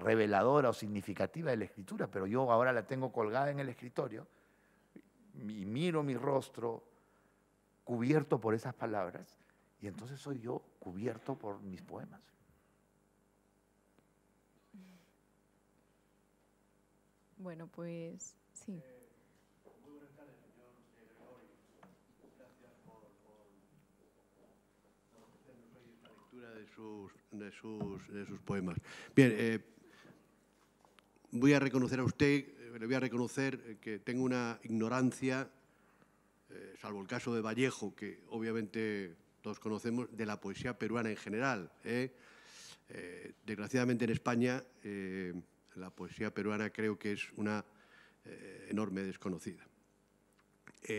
reveladora o significativa de la escritura, pero yo ahora la tengo colgada en el escritorio y miro mi rostro cubierto por esas palabras y entonces soy yo cubierto por mis poemas. Bueno, pues sí. De sus, de lectura de sus, poemas. Bien, eh, voy a reconocer a usted, eh, le voy a reconocer eh, que tengo una ignorancia eh, salvo el caso de Vallejo, que obviamente todos conocemos, de la poesía peruana en general. ¿eh? Eh, desgraciadamente en España la poesía peruana creo que es una enorme desconocida.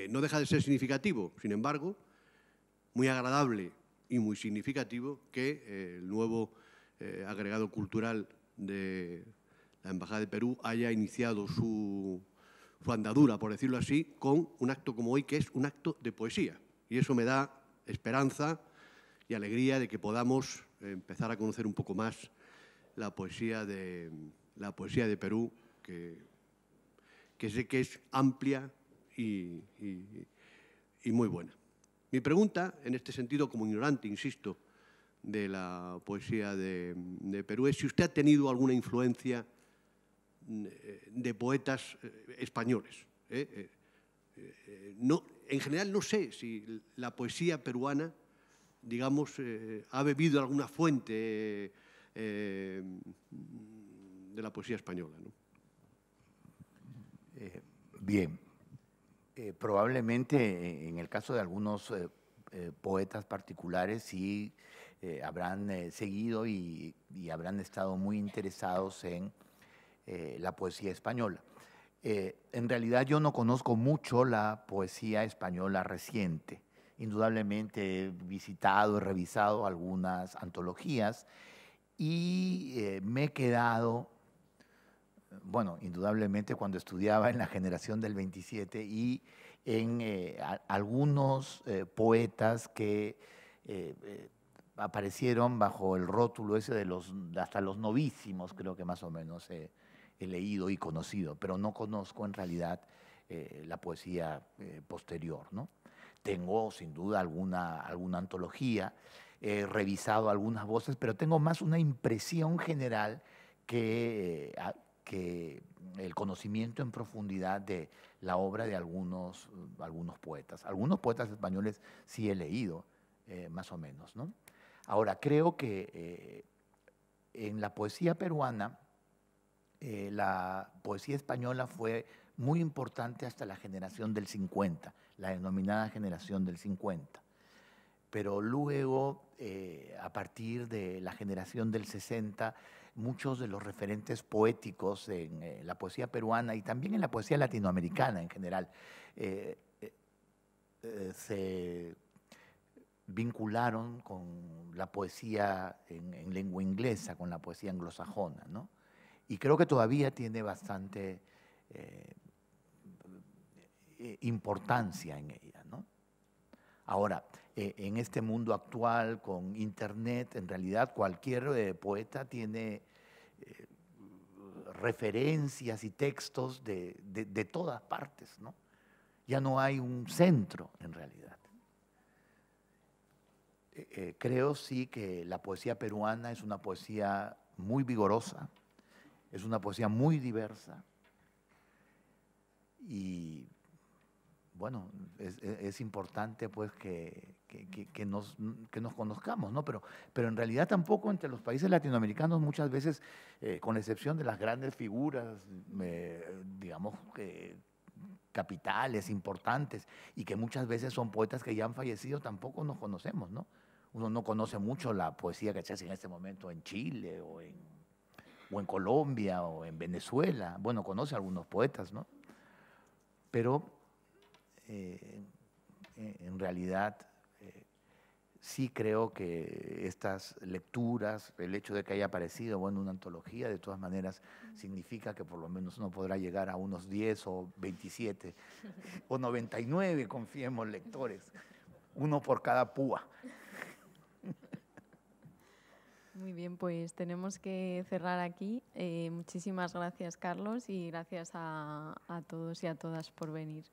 no deja de ser significativo, sin embargo, muy agradable y muy significativo que el nuevo agregado cultural de la Embajada de Perú haya iniciado su su andadura, por decirlo así, con un acto como hoy, que es un acto de poesía. Y eso me da esperanza y alegría de que podamos eh, empezar a conocer un poco más la poesía de, la poesía de Perú, que, sé que es amplia y, muy buena. Mi pregunta, en este sentido, como ignorante, insisto, de la poesía de, Perú es si usted ha tenido alguna influencia eh, de poetas eh, españoles. ¿eh? No, en general no sé si la poesía peruana, digamos, ha bebido alguna fuente de la poesía española. bien, probablemente en el caso de algunos poetas particulares sí habrán seguido y habrán estado muy interesados en eh, la poesía española. Eh, en realidad yo no conozco mucho la poesía española reciente. Indudablemente he visitado, he revisado algunas antologías y eh, me he quedado, bueno, indudablemente cuando estudiaba en la generación del 27 y en algunos poetas que aparecieron bajo el rótulo ese de los, hasta los novísimos, creo que más o menos he leído y conocido, pero no conozco en realidad eh, la poesía eh, posterior. ¿no? Tengo sin duda alguna, alguna antología, he revisado algunas voces, pero tengo más una impresión general que, eh, que el conocimiento en profundidad de la obra de algunos, algunos poetas. Algunos poetas españoles sí he leído, más o menos. Ahora, creo que en la poesía peruana, eh, la poesía española fue muy importante hasta la generación del 50, la denominada generación del 50. Pero luego, eh, a partir de la generación del 60, muchos de los referentes poéticos en eh, la poesía peruana y también en la poesía latinoamericana en general se vincularon con la poesía en, lengua inglesa, con la poesía anglosajona, ¿no? y creo que todavía tiene bastante eh, eh, importancia en ella. ¿no? Ahora, e, en este mundo actual con Internet, en realidad cualquier eh, poeta tiene referencias y textos de, de todas partes. ¿no? Ya no hay un centro en realidad. creo sí que la poesía peruana es una poesía muy vigorosa, es una poesía muy diversa y bueno, es, e, importante pues que, nos, conozcamos, ¿no? Pero, pero en realidad tampoco entre los países latinoamericanos muchas veces, eh, con la excepción de las grandes figuras, eh, digamos, capitales, importantes, y que muchas veces son poetas que ya han fallecido, tampoco nos conocemos, ¿no? Uno no conoce mucho la poesía que se hace en este momento en Chile o en o en Colombia o en Venezuela. Bueno, conoce algunos poetas, ¿no? Pero eh, en realidad eh, sí creo que estas lecturas, el hecho de que haya aparecido, bueno, una antología, de todas maneras, significa que por lo menos uno podrá llegar a unos 10 o 27 o 99, confiemos, lectores, uno por cada púa. Muy bien, pues tenemos que cerrar aquí. Eh, muchísimas gracias, Carlos, y gracias a, todos y a todas por venir.